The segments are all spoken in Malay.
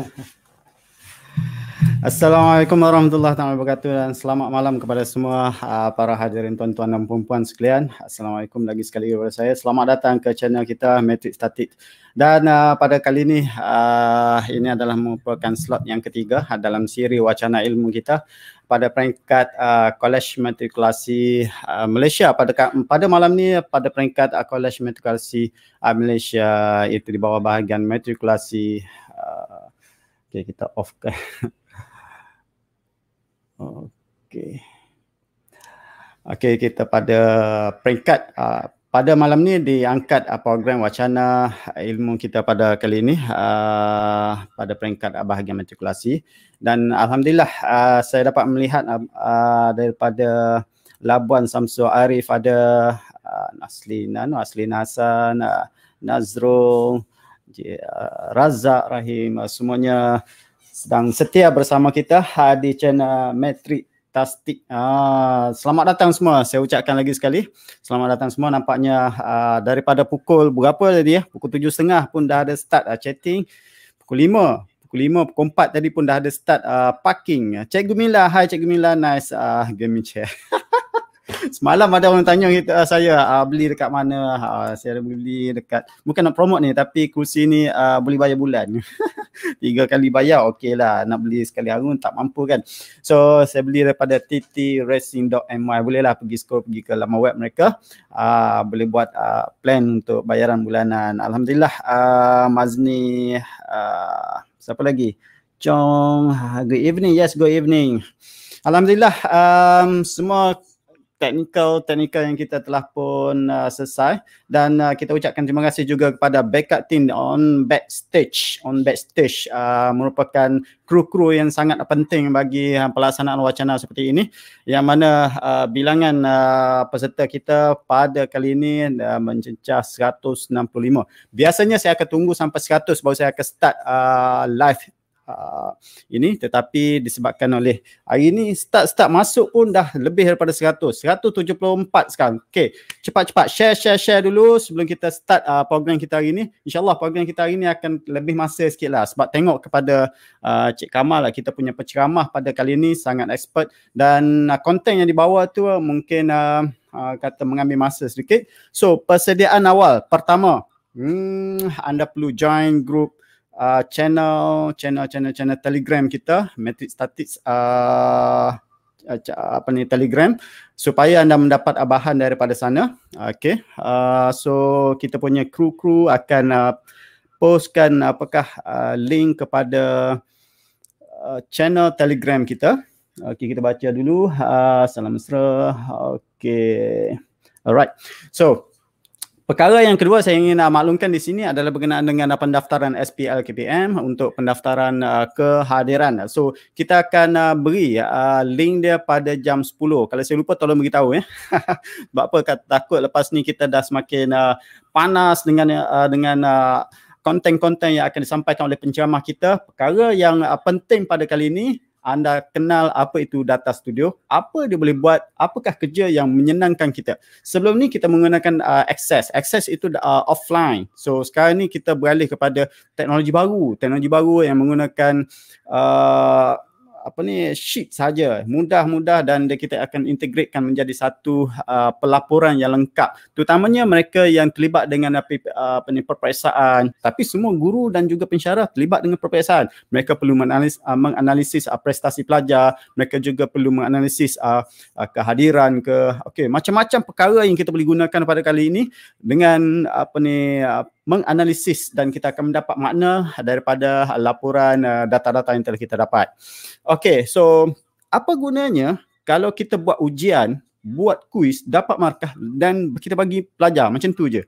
Assalamualaikum warahmatullahi taala wabarakatuh dan selamat malam kepada semua uh, para hadirin tuan-tuan dan puan-puan sekalian. Assalamualaikum lagi sekali kepada saya. Selamat datang ke channel kita Matrix Statik Dan uh, pada kali ini uh, ini adalah merupakan slot yang ketiga dalam siri wacana ilmu kita pada peringkat uh, College Matrikulasi uh, Malaysia pada pada malam ni pada peringkat uh, College Matrikulasi uh, Malaysia iaitu di bawah bahagian Matrikulasi uh, Okay, kita offkan. okay. Okay, kita pada peringkat ah, pada malam ni diangkat ah, program wacana ilmu kita pada kali ini ah, pada peringkat bahagian matrikulasi dan alhamdulillah saya dapat melihat daripada Labuan Samsu Arif ada uh, Naslina, Naslina Nazrul, Uh, Razak Rahim uh, semuanya sedang setia bersama kita uh, di channel Metric Tastic. Ah, selamat datang semua. Saya ucapkan lagi sekali. Selamat datang semua. Nampaknya daripada pukul berapa tadi ya? Pukul tujuh setengah pun dah ada start chatting. Pukul lima, pukul lima, pukul empat tadi pun dah ada start uh, parking. Cikgu Mila, hai Cikgu Mila, nice uh, gaming chair. Semalam ada orang tanya kita uh, saya uh, beli dekat mana? Uh, saya ada beli dekat bukan nak promote ni tapi kursi ni uh, boleh bayar bulan. Tiga kali bayar okey lah nak beli sekali harun tak mampu kan. So saya beli daripada ttracing.my boleh lah pergi scroll pergi ke laman web mereka. Uh, boleh buat uh, plan untuk bayaran bulanan. Alhamdulillah uh, Mazni uh, siapa lagi? Chong, good evening. Yes, good evening. Alhamdulillah um, semua technical technical yang kita telah pun uh, selesai dan uh, kita ucapkan terima kasih juga kepada backup team on backstage on backstage uh, merupakan kru-kru yang sangat penting bagi uh, pelaksanaan wacana seperti ini yang mana uh, bilangan uh, peserta kita pada kali ini uh, mencecah 165 biasanya saya akan tunggu sampai 100 baru saya akan start uh, live uh, ini tetapi disebabkan oleh hari ini start-start masuk pun dah lebih daripada 100 174 sekarang okey cepat-cepat share share share dulu sebelum kita start uh, program kita hari ini insyaallah program kita hari ini akan lebih masa sikit lah sebab tengok kepada uh, Cik Kamal lah kita punya penceramah pada kali ini sangat expert dan uh, konten yang dibawa tu uh, mungkin uh, Uh, kata mengambil masa sedikit. So, persediaan awal pertama, hmm anda perlu join group uh, uh, channel channel channel channel Telegram kita Matrix Statics uh, ah, ah, apa ni Telegram supaya anda mendapat abahan daripada sana. Okey. Uh, so kita punya kru-kru akan uh, postkan apakah uh, link kepada uh, channel Telegram kita. Okey, kita baca dulu. Uh, salam mesra. Okey. Alright. So, Perkara yang kedua saya ingin uh, maklumkan di sini adalah berkenaan dengan ah, pendaftaran SPL KPM untuk pendaftaran uh, kehadiran. So kita akan uh, beri uh, link dia pada jam 10. Kalau saya lupa tolong beritahu ya. Sebab apa kata, takut lepas ni kita dah semakin uh, panas dengan uh, dengan uh, konten-konten yang akan disampaikan oleh penceramah kita. Perkara yang uh, penting pada kali ini anda kenal apa itu data studio, apa dia boleh buat, apakah kerja yang menyenangkan kita. Sebelum ni kita menggunakan uh, access. Access itu uh, offline. So sekarang ni kita beralih kepada teknologi baru. Teknologi baru yang menggunakan uh, apa ni sheet saja mudah-mudah dan kita akan integratekan menjadi satu uh, pelaporan yang lengkap terutamanya mereka yang terlibat dengan uh, uh apa ni perperiksaan tapi semua guru dan juga pensyarah terlibat dengan perperiksaan mereka perlu menganalis, uh, menganalisis uh, prestasi pelajar mereka juga perlu menganalisis uh, uh, kehadiran ke okey macam-macam perkara yang kita boleh gunakan pada kali ini dengan apa ni uh, menganalisis dan kita akan mendapat makna daripada laporan uh, data-data yang telah kita dapat. Okay, so apa gunanya kalau kita buat ujian, buat kuis, dapat markah dan kita bagi pelajar macam tu je.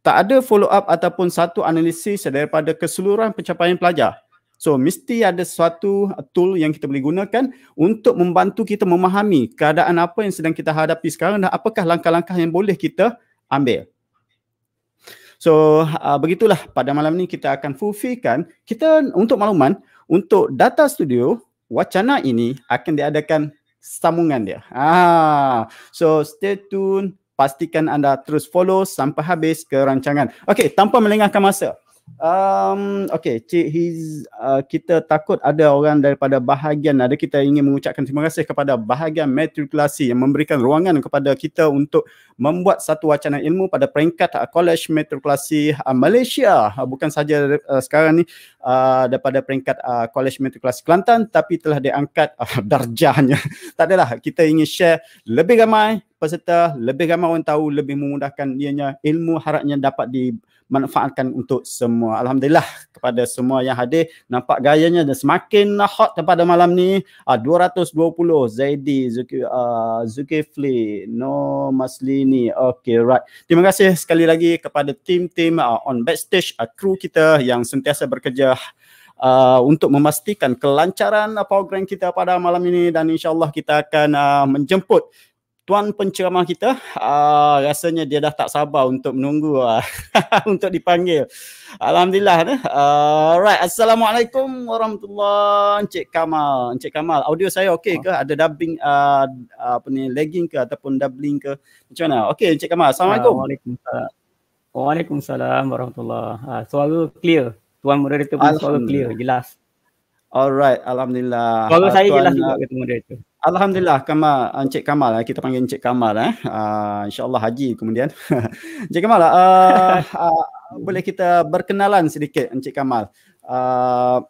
Tak ada follow up ataupun satu analisis daripada keseluruhan pencapaian pelajar. So mesti ada suatu tool yang kita boleh gunakan untuk membantu kita memahami keadaan apa yang sedang kita hadapi sekarang dan apakah langkah-langkah yang boleh kita ambil. So uh, begitulah pada malam ni kita akan fufikan kita untuk makluman untuk data studio wacana ini akan diadakan sambungan dia. Ah. So stay tune pastikan anda terus follow sampai habis ke rancangan. Okey, tanpa melengahkan masa. Um, okay, Cik His, uh, kita takut ada orang daripada bahagian ada kita ingin mengucapkan terima kasih kepada bahagian matrikulasi yang memberikan ruangan kepada kita untuk membuat satu wacana ilmu pada peringkat uh, College Matrikulasi uh, Malaysia uh, bukan saja uh, sekarang ni uh, daripada peringkat uh, College Matrikulasi Kelantan tapi telah diangkat uh, darjahnya tak adalah kita ingin share lebih ramai peserta lebih ramai orang tahu lebih memudahkan ianya ilmu harapnya dapat di manfaatkan untuk semua. Alhamdulillah kepada semua yang hadir. Nampak gayanya dah semakin hot pada malam ni. Ah, uh, 220 Zaidi Zuki, uh, Zulkifli No Maslini. Okay right. Terima kasih sekali lagi kepada tim-tim uh, on backstage uh, crew kita yang sentiasa bekerja Uh, untuk memastikan kelancaran uh, program kita pada malam ini dan insyaAllah kita akan uh, menjemput tuan penceramah kita uh, rasanya dia dah tak sabar untuk menunggu uh, untuk dipanggil. Alhamdulillah uh, Alright, assalamualaikum warahmatullahi Encik Kamal. Encik Kamal, audio saya okey ke? Ada dubbing uh, apa ni lagging ke ataupun dubbing ke? Macam mana? Okey Encik Kamal, assalamualaikum. Waalaikumsalam. Waalaikumsalam warahmatullahi. Uh, suara clear. Tuan moderator pun suara clear, jelas. Alright, alhamdulillah. Suara saya jelas juga kata moderator. Alhamdulillah Kamal ah, Encik Kamal ah, kita panggil Encik Kamal eh. Uh, InsyaAllah Haji kemudian. Encik Kamal uh, uh, boleh kita berkenalan sedikit Encik Kamal. Uh,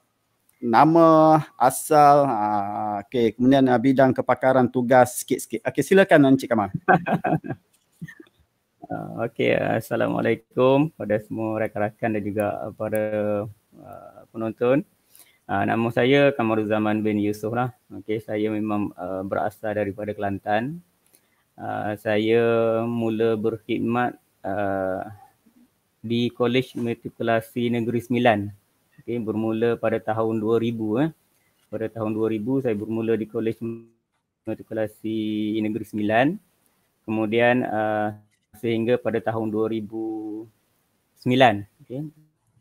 nama asal uh, okay. kemudian uh, bidang kepakaran tugas sikit-sikit. Okey silakan Encik Kamal. uh, Okey Assalamualaikum pada semua rakan-rakan dan juga para uh, penonton. Uh, nama saya Kamaruzaman bin Yusof lah. Okay, saya memang uh, berasal daripada Kelantan. Uh, saya mula berkhidmat uh, di Kolej Matrikulasi Negeri Sembilan. Okay, bermula pada tahun 2000. Eh. Pada tahun 2000 saya bermula di Kolej Matrikulasi Negeri Sembilan. Kemudian uh, sehingga pada tahun 2009. Okay,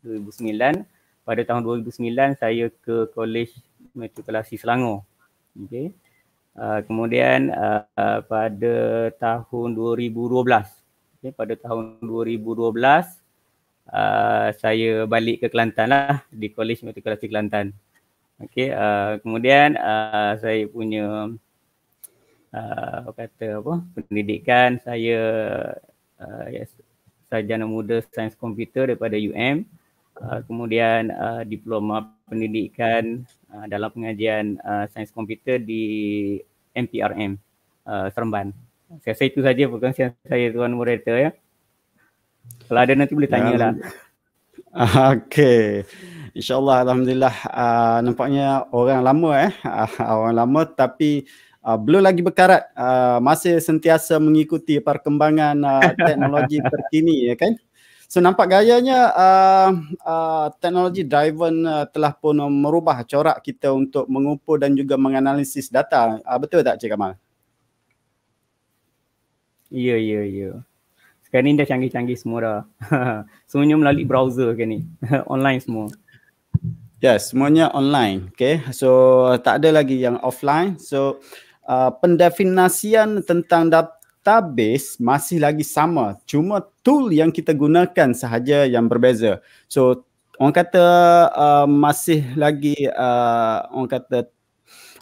2009 pada tahun 2009 saya ke College Metrikulasi Selangor. Okey. Uh, kemudian uh, uh, pada tahun 2012. Okay, pada tahun 2012 uh, ah, saya balik ke Kelantan lah di College Metrikulasi Kelantan. Okey. uh, kemudian uh, saya punya uh, kata apa pendidikan saya uh, yes, sarjana muda sains komputer daripada UM. Uh, kemudian uh, diploma pendidikan uh, dalam pengajian uh, sains komputer di MPRM uh, Seremban. Saya rasa itu saja bukan? saya tuan moderator ya. Kalau ada nanti boleh tanya ya, lah. Okey. InsyaAllah Alhamdulillah uh, nampaknya orang lama eh. Uh, orang lama tapi Uh, belum lagi berkarat uh, masih sentiasa mengikuti perkembangan uh, teknologi terkini ya kan So nampak gayanya uh, uh, teknologi driven uh, telah pun uh, merubah corak kita untuk mengumpul dan juga menganalisis data. Uh, betul tak Cik Kamal? Ya, yeah, ya, yeah, ya. Yeah. Sekarang ni dah canggih-canggih semua dah. semuanya melalui browser ke ni. online semua. Yes, semuanya online. Okay. So tak ada lagi yang offline. So Uh, pendefinasian tentang data database masih lagi sama cuma tool yang kita gunakan sahaja yang berbeza so orang kata uh, masih lagi uh, orang kata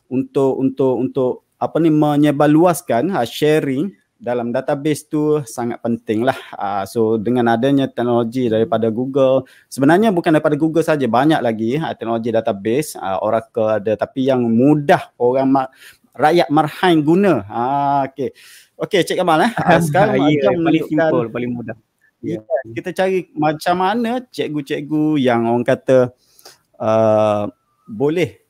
untuk untuk untuk apa ni menyebarluaskan uh, sharing dalam database tu sangat penting lah. Uh, so dengan adanya teknologi daripada Google, sebenarnya bukan daripada Google saja banyak lagi uh, teknologi database uh, Oracle ada tapi yang mudah orang rakyat marhain guna. Ha okey. Okey Cik Kamal eh. Ha, sekarang ya, ya, paling simple, paling mudah. Ya. Kita, kita cari macam mana cikgu-cikgu yang orang kata uh, boleh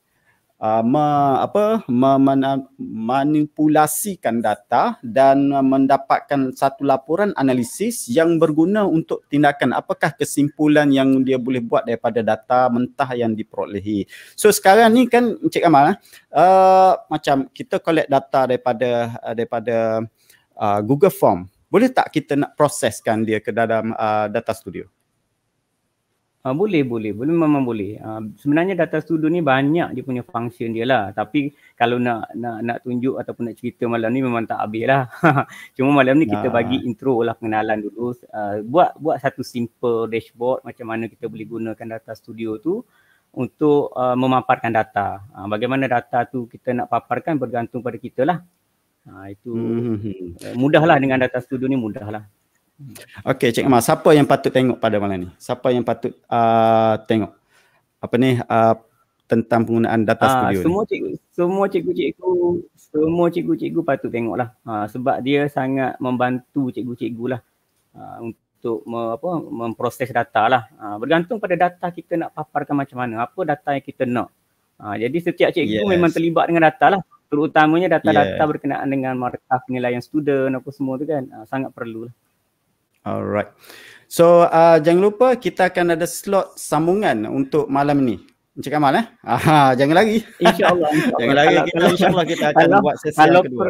uh, me, apa memanipulasikan data dan mendapatkan satu laporan analisis yang berguna untuk tindakan apakah kesimpulan yang dia boleh buat daripada data mentah yang diperolehi. So sekarang ni kan Encik Kamal uh, macam kita collect data daripada uh, daripada uh, Google Form. Boleh tak kita nak proseskan dia ke dalam uh, data studio? Uh, boleh, boleh. Boleh memang boleh. Uh, sebenarnya data studio ni banyak dia punya function dia lah. Tapi kalau nak nak nak tunjuk ataupun nak cerita malam ni memang tak habis lah. Cuma malam ni nah. kita bagi intro lah pengenalan dulu. Uh, buat buat satu simple dashboard macam mana kita boleh gunakan data studio tu untuk uh, memaparkan data. Uh, bagaimana data tu kita nak paparkan bergantung pada kita lah. Uh, itu hmm. uh, mudahlah dengan data studio ni mudahlah. Okay, Cik Kamal. Siapa yang patut tengok pada malam ni? Siapa yang patut uh, tengok? Apa ni? Uh, tentang penggunaan data ha, studio semua ni. Cikgu, semua cikgu-cikgu semua cikgu-cikgu patut tengok lah. Ha, sebab dia sangat membantu cikgu-cikgu lah ha, untuk me, apa, memproses data lah. Ha, bergantung pada data kita nak paparkan macam mana. Apa data yang kita nak. Ha, jadi setiap cikgu yes. memang terlibat dengan data lah. Terutamanya data-data yeah. berkenaan dengan markah penilaian student apa semua tu kan. Ha, sangat perlu lah. Alright. So uh, jangan lupa kita akan ada slot sambungan untuk malam ni. Encik Kamal eh. Aha, jangan lari. Insyaallah. jangan lari. insya kita, insya kita akan kalau, buat sesi yang kedua.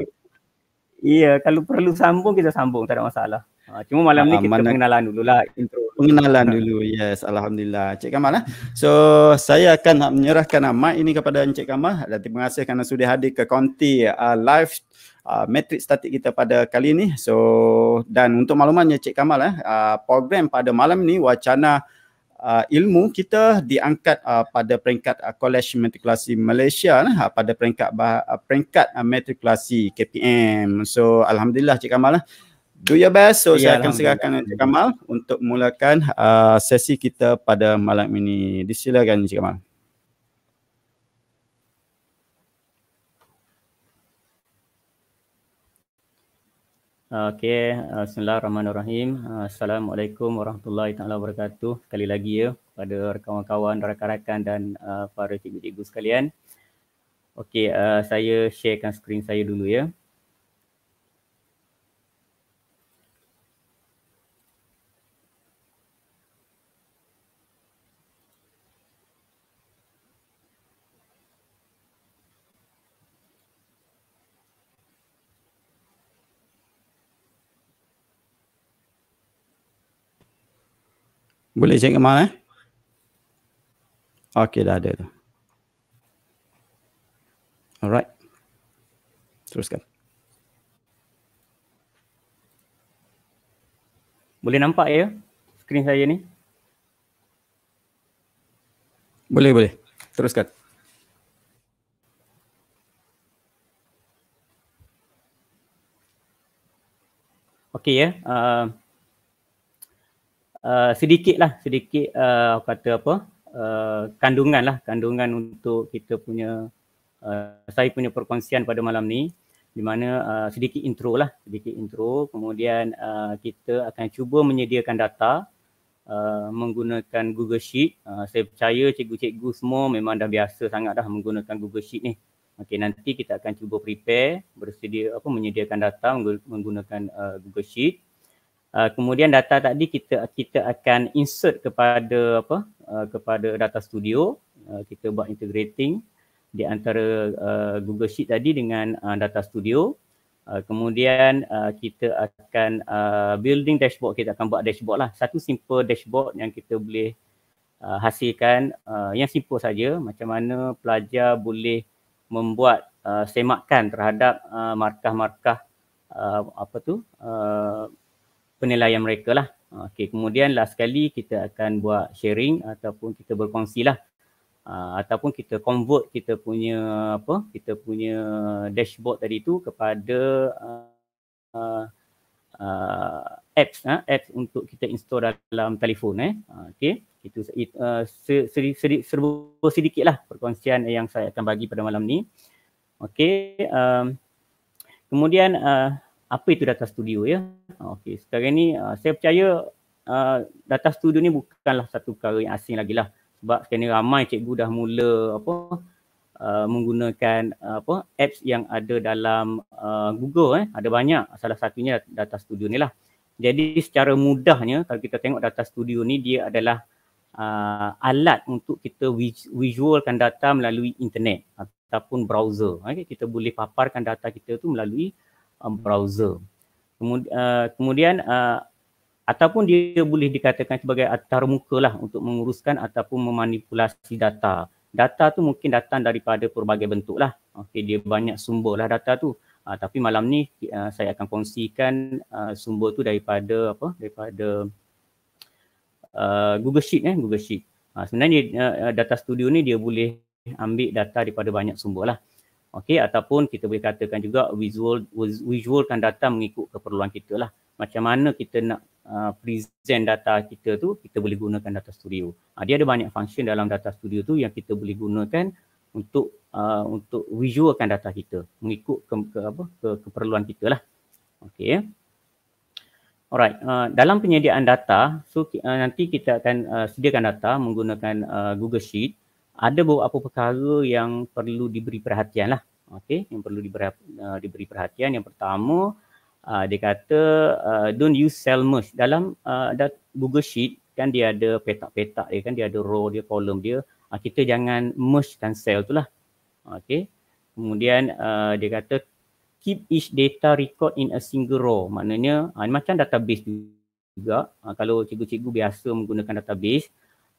Iya, per, kalau perlu sambung kita sambung tak ada masalah. Ah, cuma malam ni kita Mana, pengenalan dululah intro. Pengenalan dulu. Yes, alhamdulillah. Encik Kamal eh. So, saya akan menyerahkan mic ini kepada Encik Kamal dan terima kasih kerana sudah hadir ke Konti uh, live uh, matrix statik kita pada kali ini. So dan untuk maklumannya Cik Kamal eh, uh, program pada malam ini wacana uh, ilmu kita diangkat uh, pada peringkat uh, College Matrikulasi Malaysia eh, uh, pada peringkat bah, uh, peringkat uh, matrikulasi KPM. So alhamdulillah Cik Kamal eh. Do your best. So yeah, saya akan serahkan kepada Kamal untuk mulakan uh, sesi kita pada malam ini. Disilakan Cik Kamal. Okey, eh, Bismillahirrahmanirrahim. Eh, assalamualaikum warahmatullahi taala wabarakatuh. Sekali lagi ya kepada kawan-kawan, rakan-rakan dan uh, para cikgu-cikgu sekalian. Okey, uh, saya sharekan skrin saya dulu ya. Boleh cek kemana eh? Okey dah ada tu. Alright. Teruskan. Boleh nampak ya skrin saya ni? Boleh boleh. Teruskan. Okey ya. Uh, Eh, sedikit lah sedikit uh, kata apa uh, kandungan lah kandungan untuk kita punya uh, saya punya perkongsian pada malam ni di mana uh, sedikit intro lah sedikit intro kemudian uh, kita akan cuba menyediakan data uh, menggunakan Google Sheet uh, saya percaya cikgu-cikgu semua memang dah biasa sangat dah menggunakan Google Sheet ni Okey nanti kita akan cuba prepare bersedia apa menyediakan data menggunakan uh, Google Sheet Uh, kemudian data tadi kita kita akan insert kepada apa uh, kepada data studio uh, kita buat integrating di antara uh, Google Sheet tadi dengan uh, data studio uh, kemudian uh, kita akan uh, building dashboard kita akan buat dashboard lah satu simple dashboard yang kita boleh uh, hasilkan uh, yang simple saja macam mana pelajar boleh membuat uh, semakan terhadap uh, markah-markah uh, apa tu uh, penilaian mereka lah. Okay, kemudian last sekali kita akan buat sharing ataupun kita berkongsi lah. Uh, ataupun kita convert kita punya apa kita punya dashboard tadi tu kepada uh, uh, apps uh, apps untuk kita install dalam telefon eh uh, okey itu it, uh, seri, seri, serbu sedikitlah perkongsian yang saya akan bagi pada malam ni okey um, kemudian uh, apa itu data studio ya. Okey, sekarang ni uh, saya percaya uh, data studio ni bukanlah satu perkara yang asing lagi lah. Sebab sekarang ni ramai cikgu dah mula apa uh, menggunakan uh, apa apps yang ada dalam uh, Google eh. Ada banyak salah satunya data studio ni lah. Jadi secara mudahnya kalau kita tengok data studio ni dia adalah uh, alat untuk kita visualkan data melalui internet ataupun browser. Okay, kita boleh paparkan data kita tu melalui um, browser. Kemudian, uh, kemudian uh, ataupun dia boleh dikatakan sebagai antara muka lah untuk menguruskan ataupun memanipulasi data. Data tu mungkin datang daripada pelbagai bentuk lah. Okey dia banyak sumber lah data tu. Uh, tapi malam ni uh, saya akan kongsikan uh, sumber tu daripada apa? Daripada uh, Google Sheet eh, Google Sheet. Uh, sebenarnya uh, data studio ni dia boleh ambil data daripada banyak sumber lah. Okey ataupun kita boleh katakan juga visual visualkan data mengikut keperluan kita lah. Macam mana kita nak uh, present data kita tu kita boleh gunakan data studio. Uh, dia ada banyak function dalam data studio tu yang kita boleh gunakan untuk uh, untuk visualkan data kita mengikut ke, ke apa ke, keperluan kita lah. Okey. Alright, uh, dalam penyediaan data, so uh, nanti kita akan uh, sediakan data menggunakan uh, Google Sheet ada beberapa perkara yang perlu diberi perhatian lah. Okay, yang perlu diberi, uh, diberi perhatian. Yang pertama, uh, dia kata uh, don't use cell merge. Dalam uh, Google Sheet kan dia ada petak-petak dia kan, dia ada row dia, column dia. Uh, kita jangan merge dan cell tu lah. Okay. Kemudian uh, dia kata keep each data record in a single row. Maknanya uh, macam database juga. Uh, kalau cikgu-cikgu biasa menggunakan database,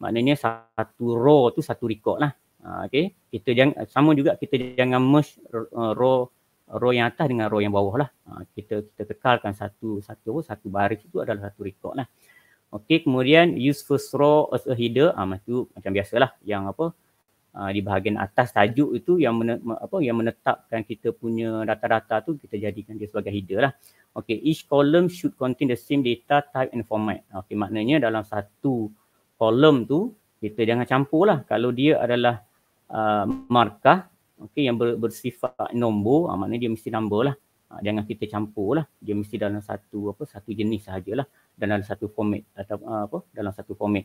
maknanya satu row tu satu record lah. Uh, ha, okay. Kita jangan, sama juga kita jangan merge uh, row row yang atas dengan row yang bawah lah. Uh, kita kita kekalkan satu satu satu baris itu adalah satu record lah. Okey, kemudian use first row as a header. Ah, uh, itu macam biasalah yang apa uh, di bahagian atas tajuk itu yang men, apa yang menetapkan kita punya data-data tu kita jadikan dia sebagai header lah. Okey, each column should contain the same data type and format. Okey, maknanya dalam satu kolom tu kita jangan campur lah. Kalau dia adalah uh, markah okay, yang ber, bersifat nombor, uh, maknanya dia mesti nombor lah. Uh, ah, jangan kita campur lah. Dia mesti dalam satu apa satu jenis sahajalah dan dalam satu format atau uh, ah, apa dalam satu format.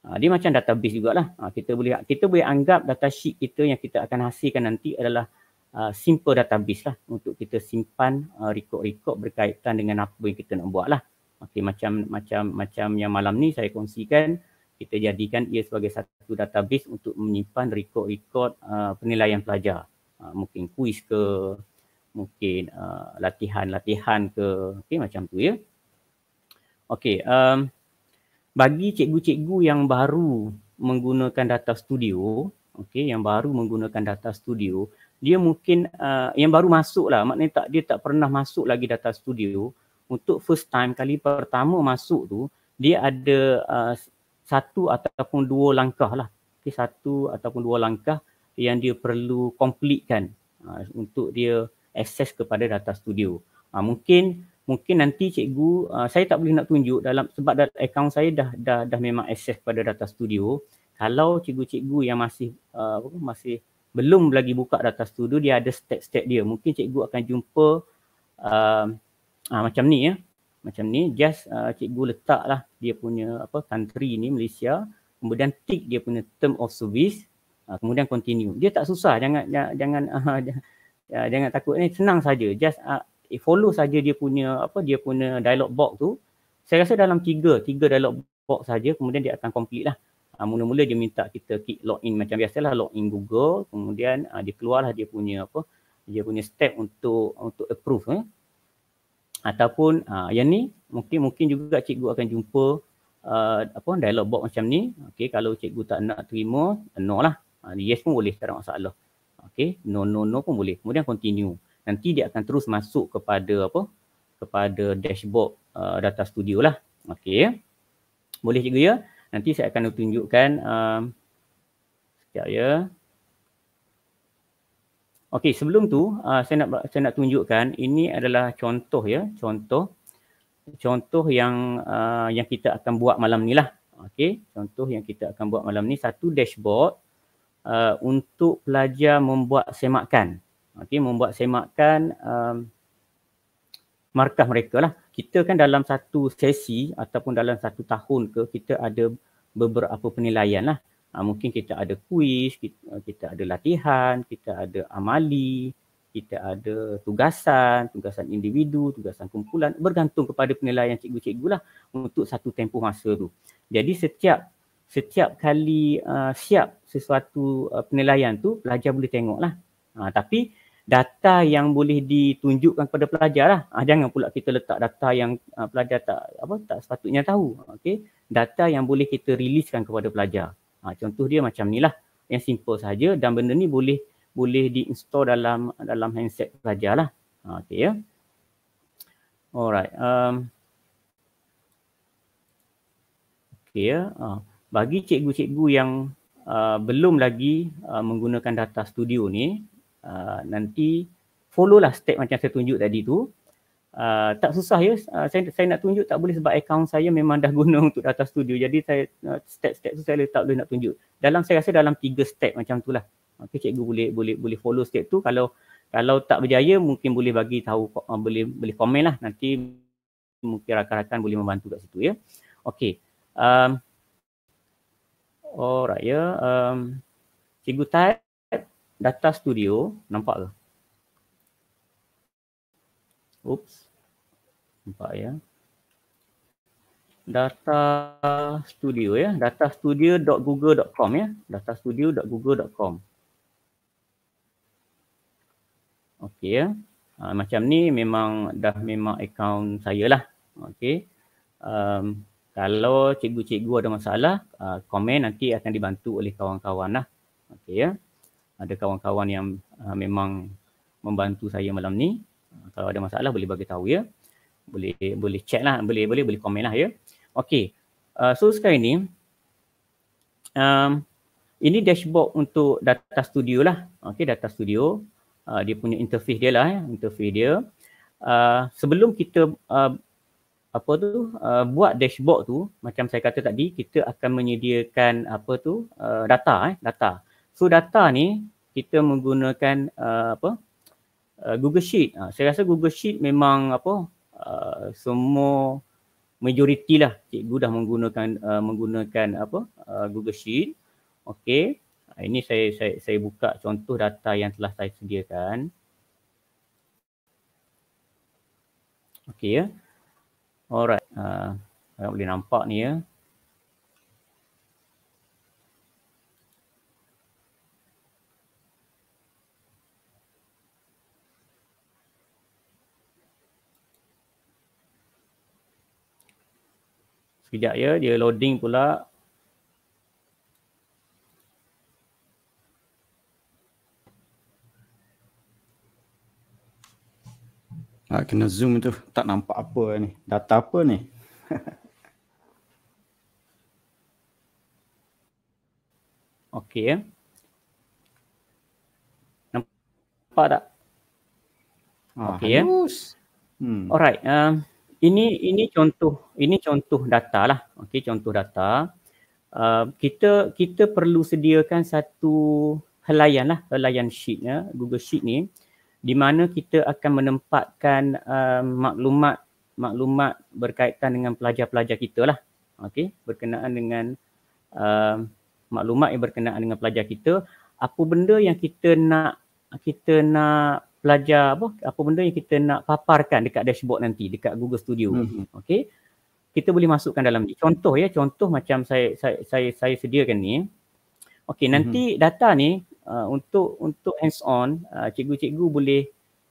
Uh, dia macam database jugalah. Uh, kita boleh kita boleh anggap data sheet kita yang kita akan hasilkan nanti adalah Uh, simple database lah untuk kita simpan uh, rekod-rekod berkaitan dengan apa yang kita nak buat lah. Okay, macam macam macam yang malam ni saya kongsikan kita jadikan ia sebagai satu database untuk menyimpan rekod-rekod uh, penilaian pelajar. Uh, mungkin kuis ke, mungkin uh, latihan-latihan ke, okay, macam tu ya. Okey, um, bagi cikgu-cikgu yang baru menggunakan data studio, okey, yang baru menggunakan data studio, dia mungkin uh, yang baru masuk lah, maknanya tak, dia tak pernah masuk lagi data studio, untuk first time, kali pertama masuk tu, dia ada uh, satu ataupun dua langkah lah. Okay, satu ataupun dua langkah yang dia perlu komplitkan uh, ha, untuk dia akses kepada data studio. Uh, mungkin mungkin nanti cikgu uh, saya tak boleh nak tunjuk dalam sebab dah, akaun saya dah dah dah memang akses kepada data studio. Kalau cikgu-cikgu yang masih uh, masih belum lagi buka data studio dia ada step-step dia. Mungkin cikgu akan jumpa uh, uh, macam ni ya macam ni just uh, cikgu letaklah dia punya apa country ni Malaysia kemudian tick dia punya term of service uh, kemudian continue dia tak susah jangan jangan uh, jangan takut ni senang saja just uh, follow saja dia punya apa dia punya dialog box tu saya rasa dalam tiga tiga dialog box saja kemudian dia akan complete lah uh, mula-mula dia minta kita click login macam biasalah login Google kemudian uh, dia keluarlah dia punya apa dia punya step untuk untuk approve eh ataupun uh, yang ni mungkin mungkin juga cikgu akan jumpa uh, apa dialog box macam ni okey kalau cikgu tak nak terima no lah uh, yes pun boleh tak ada masalah okey no no no pun boleh kemudian continue nanti dia akan terus masuk kepada apa kepada dashboard uh, data studio lah okey ya. boleh cikgu ya nanti saya akan tunjukkan um, sekejap ya Okey, sebelum tu uh, saya nak saya nak tunjukkan ini adalah contoh ya, contoh contoh yang uh, yang kita akan buat malam ni lah. Okey, contoh yang kita akan buat malam ni satu dashboard uh, untuk pelajar membuat semakan. Okey, membuat semakan um, markah mereka lah. Kita kan dalam satu sesi ataupun dalam satu tahun ke kita ada beberapa penilaian lah. Uh, mungkin kita ada kuis, kita, kita ada latihan, kita ada amali, kita ada tugasan, tugasan individu, tugasan kumpulan bergantung kepada penilaian cikgu-cikgu lah untuk satu tempoh masa tu. Jadi setiap setiap kali uh, siap sesuatu uh, penilaian tu pelajar boleh tengok lah. Uh, tapi data yang boleh ditunjukkan kepada pelajar lah. Uh, jangan pula kita letak data yang uh, pelajar tak apa tak sepatutnya tahu. Okay. Data yang boleh kita riliskan kepada pelajar. Ha, contoh dia macam ni lah. Yang simple saja dan benda ni boleh boleh diinstall dalam dalam handset sajalah. Ha, okay ya. Alright. Um, okay ya. Ha, bagi cikgu-cikgu yang uh, belum lagi uh, menggunakan data studio ni, uh, nanti follow lah step macam saya tunjuk tadi tu. Uh, tak susah ya, uh, saya, saya nak tunjuk tak boleh sebab account saya memang dah guna untuk data studio jadi saya uh, step-step tu saya letak boleh nak tunjuk dalam saya rasa dalam tiga step macam tu lah okay, cikgu boleh boleh boleh follow step tu kalau kalau tak berjaya mungkin boleh bagi tahu uh, boleh boleh komen lah nanti mungkin rakan-rakan boleh membantu kat situ ya okey um, alright ya um, cikgu type data studio nampak ke Oops. Nampak ya. Data studio ya. Data studio.google.com ya. Data studio.google.com. Okey ya. Ha, macam ni memang dah memang akaun saya lah. Okey. Um, kalau cikgu-cikgu ada masalah, uh, komen nanti akan dibantu oleh kawan-kawan lah. Okey ya. Ada kawan-kawan yang uh, memang membantu saya malam ni kalau ada masalah boleh bagi tahu ya boleh boleh chat lah boleh boleh boleh komen lah ya okey uh, so sekarang ni um, ini dashboard untuk data studio lah okey data studio uh, dia punya interface dia lah ya interface dia uh, sebelum kita uh, apa tu uh, buat dashboard tu macam saya kata tadi kita akan menyediakan apa tu uh, data eh data so data ni kita menggunakan uh, apa Uh, Google Sheet. Uh, saya rasa Google Sheet memang apa uh, semua majoriti lah cikgu dah menggunakan uh, menggunakan apa uh, Google Sheet. Okey. Uh, ini saya saya saya buka contoh data yang telah saya sediakan. Okey ya. Alright. Uh, boleh nampak ni ya. Sekejap ya, dia loading pula. Ah, kena zoom tu, tak nampak apa ni. Data apa ni? Okey ya. Nampak tak? Ah, Okey ya. Hmm. Alright. Um, ini ini contoh ini contoh data lah okey contoh data uh, kita kita perlu sediakan satu helaian lah helaian sheetnya Google sheet ni di mana kita akan menempatkan uh, maklumat maklumat berkaitan dengan pelajar-pelajar kita lah okey berkenaan dengan uh, maklumat yang berkenaan dengan pelajar kita apa benda yang kita nak kita nak pelajar apa apa benda yang kita nak paparkan dekat dashboard nanti dekat Google Studio. Mm-hmm. Okey. Kita boleh masukkan dalam ni. Contoh ya, contoh macam saya saya saya, saya sediakan ni. okay? Mhm. nanti mm-hmm. data ni uh, untuk untuk hands on uh, cikgu-cikgu boleh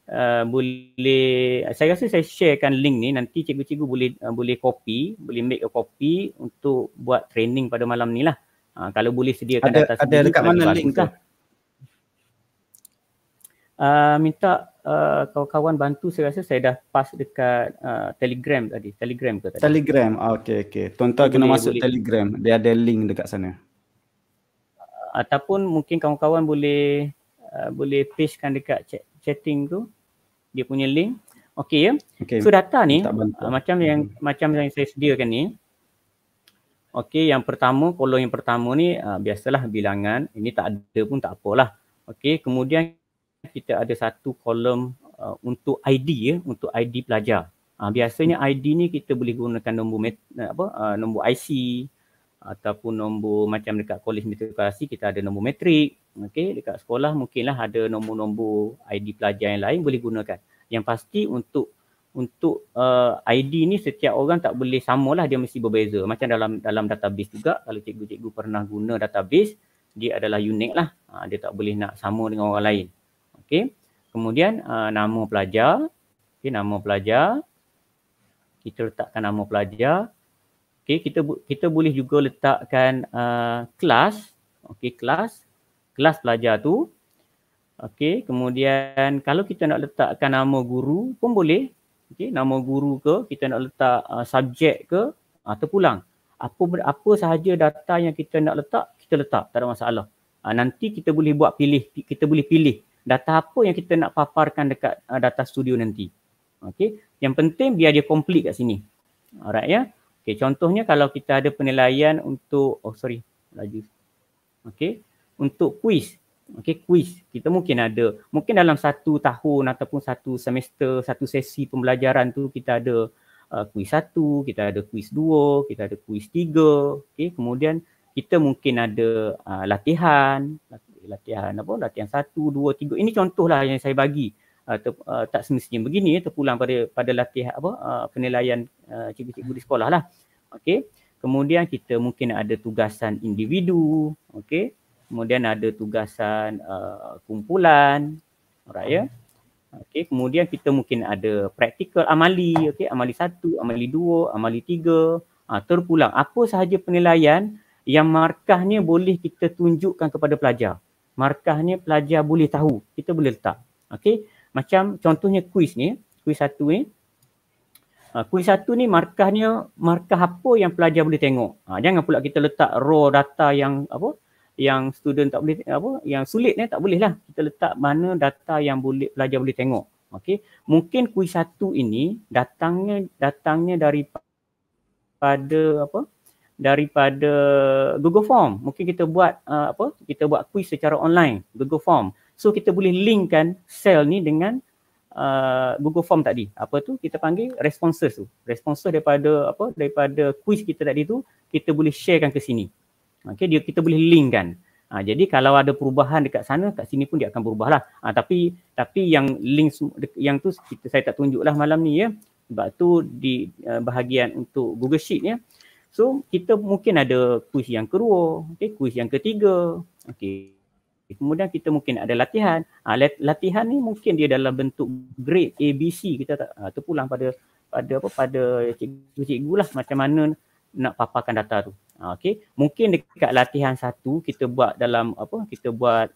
Uh, boleh saya rasa saya sharekan link ni nanti cikgu-cikgu boleh uh, boleh copy boleh make a copy untuk buat training pada malam ni lah uh, kalau boleh sediakan ada, data ada dekat mana link tu lah. Ah, minta uh, kawan-kawan bantu saya rasa saya dah pass dekat uh, Telegram tadi. Telegram ke tadi? Telegram. Okey okey. Tuan-tuan boleh, masuk boleh. Telegram. Dia ada link dekat sana. Ataupun mungkin kawan-kawan boleh uh, boleh pastekan dekat chat, chatting tu dia punya link. Okey ya. Okay. So data ni uh, macam yang hmm. macam yang saya sediakan ni. Okey, yang pertama, kolom yang pertama ni uh, biasalah bilangan. Ini tak ada pun tak apalah. Okey, kemudian kita ada satu kolom uh, untuk ID ya untuk ID pelajar uh, biasanya ID ni kita boleh gunakan nombor met, eh, apa uh, nombor IC ataupun nombor macam dekat kolej metrikulasi kita ada nombor metrik okey dekat sekolah mungkinlah ada nombor-nombor ID pelajar yang lain boleh gunakan yang pasti untuk untuk uh, ID ni setiap orang tak boleh samalah dia mesti berbeza macam dalam dalam database juga kalau cikgu-cikgu pernah guna database dia adalah unik lah ha, ah, dia tak boleh nak sama dengan orang lain Okey. Kemudian uh, nama pelajar. Okey, nama pelajar. Kita letakkan nama pelajar. Okey, kita kita boleh juga letakkan uh, kelas. Okey, kelas. Kelas pelajar tu. Okey, kemudian kalau kita nak letakkan nama guru pun boleh. Okey, nama guru ke, kita nak letak uh, subjek ke atau uh, pulang. Apa apa sahaja data yang kita nak letak, kita letak, tak ada masalah. Uh, nanti kita boleh buat pilih, kita boleh pilih data apa yang kita nak paparkan dekat uh, data studio nanti. Okey, yang penting biar dia complete kat sini. Alright ya. Okey, contohnya kalau kita ada penilaian untuk oh sorry, laju. Okey, untuk quiz. Okey, quiz. Kita mungkin ada mungkin dalam satu tahun ataupun satu semester, satu sesi pembelajaran tu kita ada uh, quiz satu, kita ada quiz dua, kita ada quiz tiga. Okey, kemudian kita mungkin ada uh, latihan, latihan apa latihan satu dua tiga ini contohlah yang saya bagi uh, ter, uh, tak semestinya begini terpulang pada pada latihan apa uh, penilaian uh, cikgu-cikgu di sekolah lah okey kemudian kita mungkin ada tugasan individu okey kemudian ada tugasan uh, kumpulan raya okey kemudian kita mungkin ada praktikal amali okey amali satu amali dua amali tiga uh, terpulang apa sahaja penilaian yang markahnya boleh kita tunjukkan kepada pelajar markah ni pelajar boleh tahu. Kita boleh letak. Okey. Macam contohnya kuis ni. Kuis satu ni. Uh, kuis satu ni markahnya markah apa yang pelajar boleh tengok. Ha, jangan pula kita letak raw data yang apa yang student tak boleh apa yang sulit ni tak boleh lah. Kita letak mana data yang boleh pelajar boleh tengok. Okey. Mungkin kuis satu ini datangnya datangnya daripada pada apa daripada Google Form. Mungkin kita buat uh, apa? Kita buat quiz secara online Google Form. So kita boleh linkkan sel ni dengan uh, Google Form tadi. Apa tu? Kita panggil responses tu. Responses daripada apa? Daripada quiz kita tadi tu kita boleh sharekan ke sini. Okey, dia kita boleh linkkan. Ha, jadi kalau ada perubahan dekat sana, kat sini pun dia akan berubah lah. Ha, tapi tapi yang link yang tu kita, saya tak tunjuk lah malam ni ya. Sebab tu di uh, bahagian untuk Google Sheet ya. So kita mungkin ada kuis yang kedua, okay, kuis yang ketiga. Okay. Kemudian kita mungkin ada latihan. Ha, latihan ni mungkin dia dalam bentuk grade ABC kita tak ha, terpulang pada pada apa pada cikgu-cikgu lah macam mana nak paparkan data tu. Ha, ah, okay. Mungkin dekat latihan satu kita buat dalam apa kita buat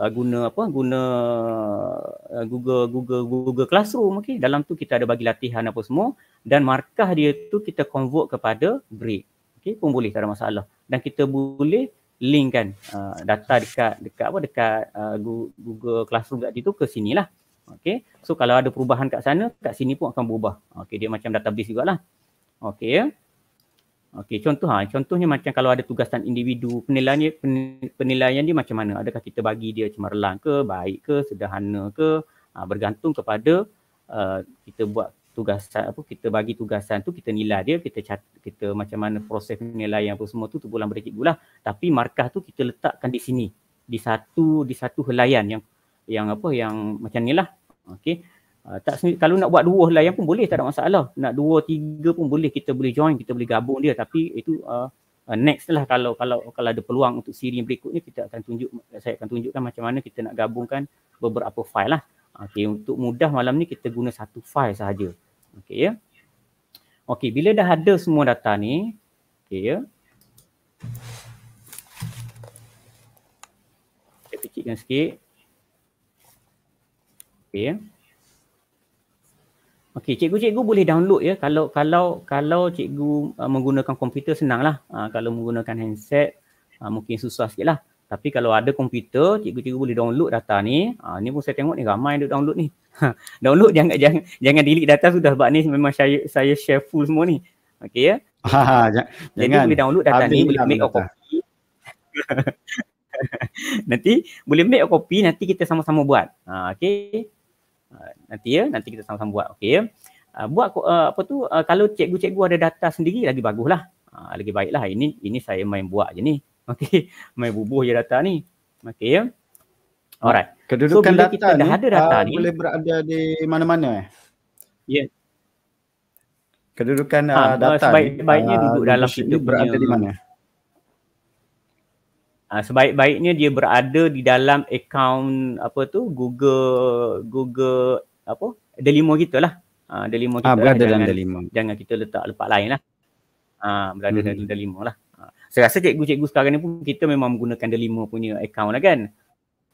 uh, guna apa guna uh, Google Google Google Classroom okey dalam tu kita ada bagi latihan apa semua dan markah dia tu kita convert kepada Break okey pun boleh tak ada masalah dan kita boleh link kan uh, data dekat dekat apa dekat uh, Google Classroom dekat situ ke sinilah okey so kalau ada perubahan kat sana kat sini pun akan berubah okey dia macam database jugalah okey ya Okey, contoh ha, contohnya macam kalau ada tugasan individu, penilaiannya penilaian dia macam mana? Adakah kita bagi dia cemerlang ke, baik ke, sederhana ke? Ha, bergantung kepada uh, kita buat tugasan apa kita bagi tugasan tu kita nilai dia kita cat, kita macam mana proses penilaian apa semua tu tu bulan berikut bulan? tapi markah tu kita letakkan di sini di satu di satu helaian yang yang apa yang macam ni lah. okey Ah, tak kalau nak buat dua yang pun boleh tak ada masalah nak dua tiga pun boleh kita boleh join kita boleh gabung dia tapi itu uh, next lah kalau kalau kalau ada peluang untuk siri yang berikutnya kita akan tunjuk saya akan tunjukkan macam mana kita nak gabungkan beberapa file lah Okay untuk mudah malam ni kita guna satu file sahaja Okay ya Okay bila dah ada semua data ni Okay ya saya kecilkan sikit Okay ya Okey, cikgu-cikgu boleh download ya. Kalau kalau kalau cikgu uh, menggunakan komputer senanglah. Uh, kalau menggunakan handset uh, mungkin susah lah. Tapi kalau ada komputer, cikgu-cikgu boleh download data ni. Ah uh, ni pun saya tengok ni ramai yang download ni. download jangan jangan jangan delete data sudah sebab ni memang saya saya share full semua ni. Okey ya. Ha, ha, Jadi jangan. boleh download data ni boleh lah make copy. nanti boleh make copy nanti kita sama-sama buat. Ah uh, nanti ya nanti kita sama-sama buat okey ya uh, buat uh, apa tu uh, kalau cikgu-cikgu ada data sendiri lagi baguslah uh, lagi baiklah ini ini saya main buat je ni okey main bubuh je data ni okey ya alright kedudukan so, data kita ni, ada data uh, ni boleh berada di mana-mana eh ya yeah. kedudukan uh, ha, data sebaik, ni sebaiknya uh, duduk dalam kita berada punya, di mana Uh, sebaik-baiknya dia berada di dalam akaun apa tu Google Google apa delimo kita lah uh, ha, delimo kita ah, berada lah. dalam delimo jangan kita letak lepak lain lah uh, berada hmm dalam delimo lah uh, saya rasa cikgu-cikgu sekarang ni pun kita memang menggunakan delimo punya account lah kan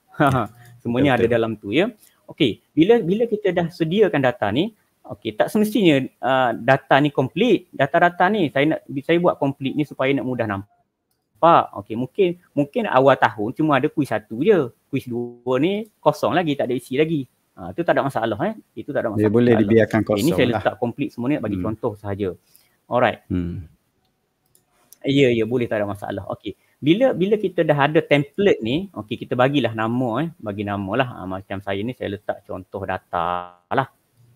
semuanya Betul. ada dalam tu ya Okey, bila bila kita dah sediakan data ni, okey, tak semestinya uh, data ni komplit, Data-data ni saya nak saya buat komplit ni supaya nak mudah nampak. Okey, mungkin mungkin awal tahun cuma ada kuis satu je. Kuis dua ni kosong lagi, tak ada isi lagi. Uh, ha, itu tak ada masalah eh. Itu tak ada masalah. Dia boleh masalah. dibiarkan kosong. Ini saya lah. letak lah. complete semua ni bagi hmm. contoh sahaja. Alright. Hmm. Ya, yeah, ya yeah, boleh tak ada masalah. Okey. Bila bila kita dah ada template ni, okey kita bagilah nama eh. Bagi nama lah. Ha, macam saya ni saya letak contoh data lah.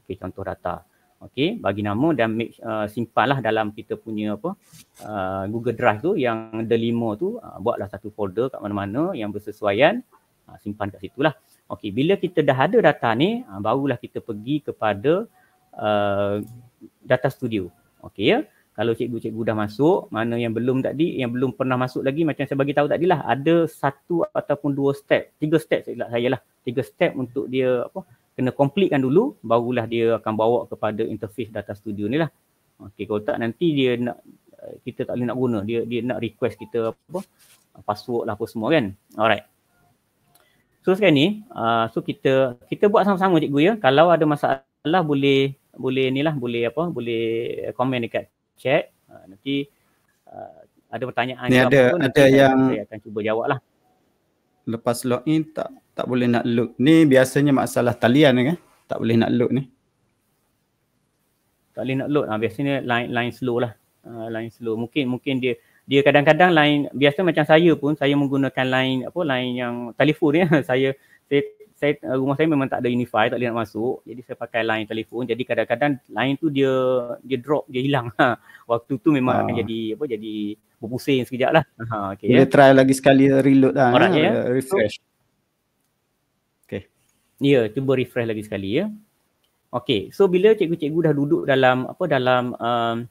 Okey contoh data. Okey bagi nama dan make, uh, simpan lah dalam kita punya apa uh, Google Drive tu yang delima tu uh, buatlah satu folder kat mana-mana yang bersesuaian. Uh, simpan kat situ lah. Okey, bila kita dah ada data ni, ha, barulah kita pergi kepada uh, data studio. Okey ya. Kalau cikgu-cikgu dah masuk, mana yang belum tadi, yang belum pernah masuk lagi macam saya bagi tahu tadi lah, ada satu ataupun dua step, tiga step saya saya lah. Tiga step untuk dia apa kena completekan dulu barulah dia akan bawa kepada interface data studio ni lah. Okey, kalau tak nanti dia nak eh, kita tak boleh nak guna. Dia dia nak request kita apa password lah apa semua kan. Alright. So sekarang ni, uh, so kita kita buat sama-sama cikgu ya. Kalau ada masalah boleh boleh ni lah, boleh apa, boleh komen dekat chat. Uh, nanti uh, ada pertanyaan ni ada, apa ada nanti yang saya akan cuba jawab lah. Lepas login tak tak boleh nak look. Ni biasanya masalah talian kan? Tak boleh nak look ni. Tak boleh nak load. Ah, ha, biasanya line line slow lah. Uh, line slow. Mungkin mungkin dia dia kadang-kadang line biasa macam saya pun saya menggunakan line apa line yang telefon ya saya saya, saya eh, rumah saya memang tak ada unify tak boleh nak masuk jadi saya pakai line telefon jadi kadang-kadang line tu dia dia drop dia hilang ha. waktu tu memang ha. akan ah. jadi apa jadi berpusing sekejap lah ha, okay, boleh ya. try lagi sekali reload lah Orang, eh. ya. refresh okay. ya cuba refresh lagi sekali ya Okay, so bila cikgu-cikgu dah duduk dalam apa dalam um,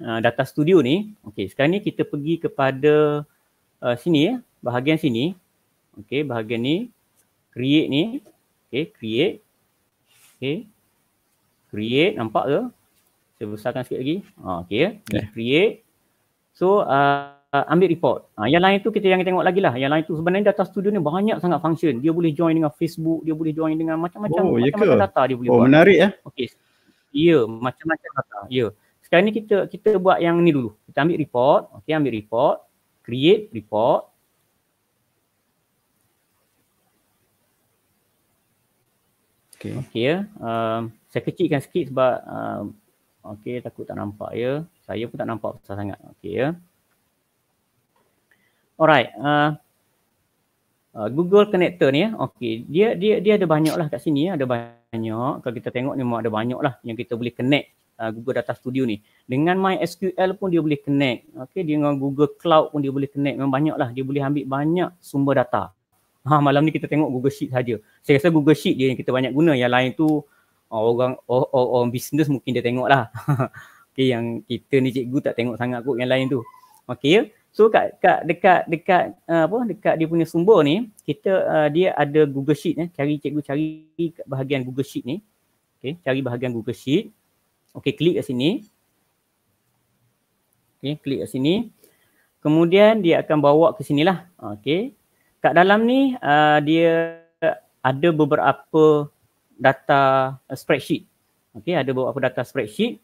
Uh, data studio ni. Okey, sekarang ni kita pergi kepada uh, sini ya, bahagian sini. Okey, bahagian ni create ni. Okey, create. Okey. Create nampak ke? Saya besarkan sikit lagi. Ha, okey ya, ya. Create. So, uh, ambil report. Ha, yang lain tu kita jangan tengok lagi lah. Yang lain tu sebenarnya data studio ni banyak sangat function. Dia boleh join dengan Facebook, dia boleh join dengan macam-macam oh, ya macam-macam data dia boleh oh, buat. Oh, menarik ya. Okey. Ya, macam-macam data. Ya. Yeah. Sekarang ni kita kita buat yang ni dulu. Kita ambil report, okey ambil report, create report. Okey. Okey ya. Um, saya kecilkan sikit sebab um, okey takut tak nampak ya. Saya pun tak nampak besar sangat. Okey ya. Alright. Uh, uh, Google Connector ni ya. Okey, dia dia dia ada banyak lah kat sini ya, ada banyak. Kalau kita tengok ni memang ada lah yang kita boleh connect Uh, Google Data Studio ni. Dengan MySQL pun dia boleh connect. Okay, dengan Google Cloud pun dia boleh connect. Memang banyak lah. Dia boleh ambil banyak sumber data. Ha, malam ni kita tengok Google Sheet saja. Saya rasa Google Sheet dia yang kita banyak guna. Yang lain tu oh, orang oh oh oh, business mungkin dia tengok lah. okay, yang kita ni cikgu tak tengok sangat kot yang lain tu. Okay, ya. So kat, kat dekat dekat uh, apa dekat dia punya sumber ni kita uh, dia ada Google Sheet eh cari cikgu cari bahagian Google Sheet ni. Okey, cari bahagian Google Sheet. Okey, klik kat sini. Okey, klik kat sini. Kemudian dia akan bawa ke sini lah. Okey. Kat dalam ni uh, dia ada beberapa data uh, spreadsheet. Okey, ada beberapa data spreadsheet.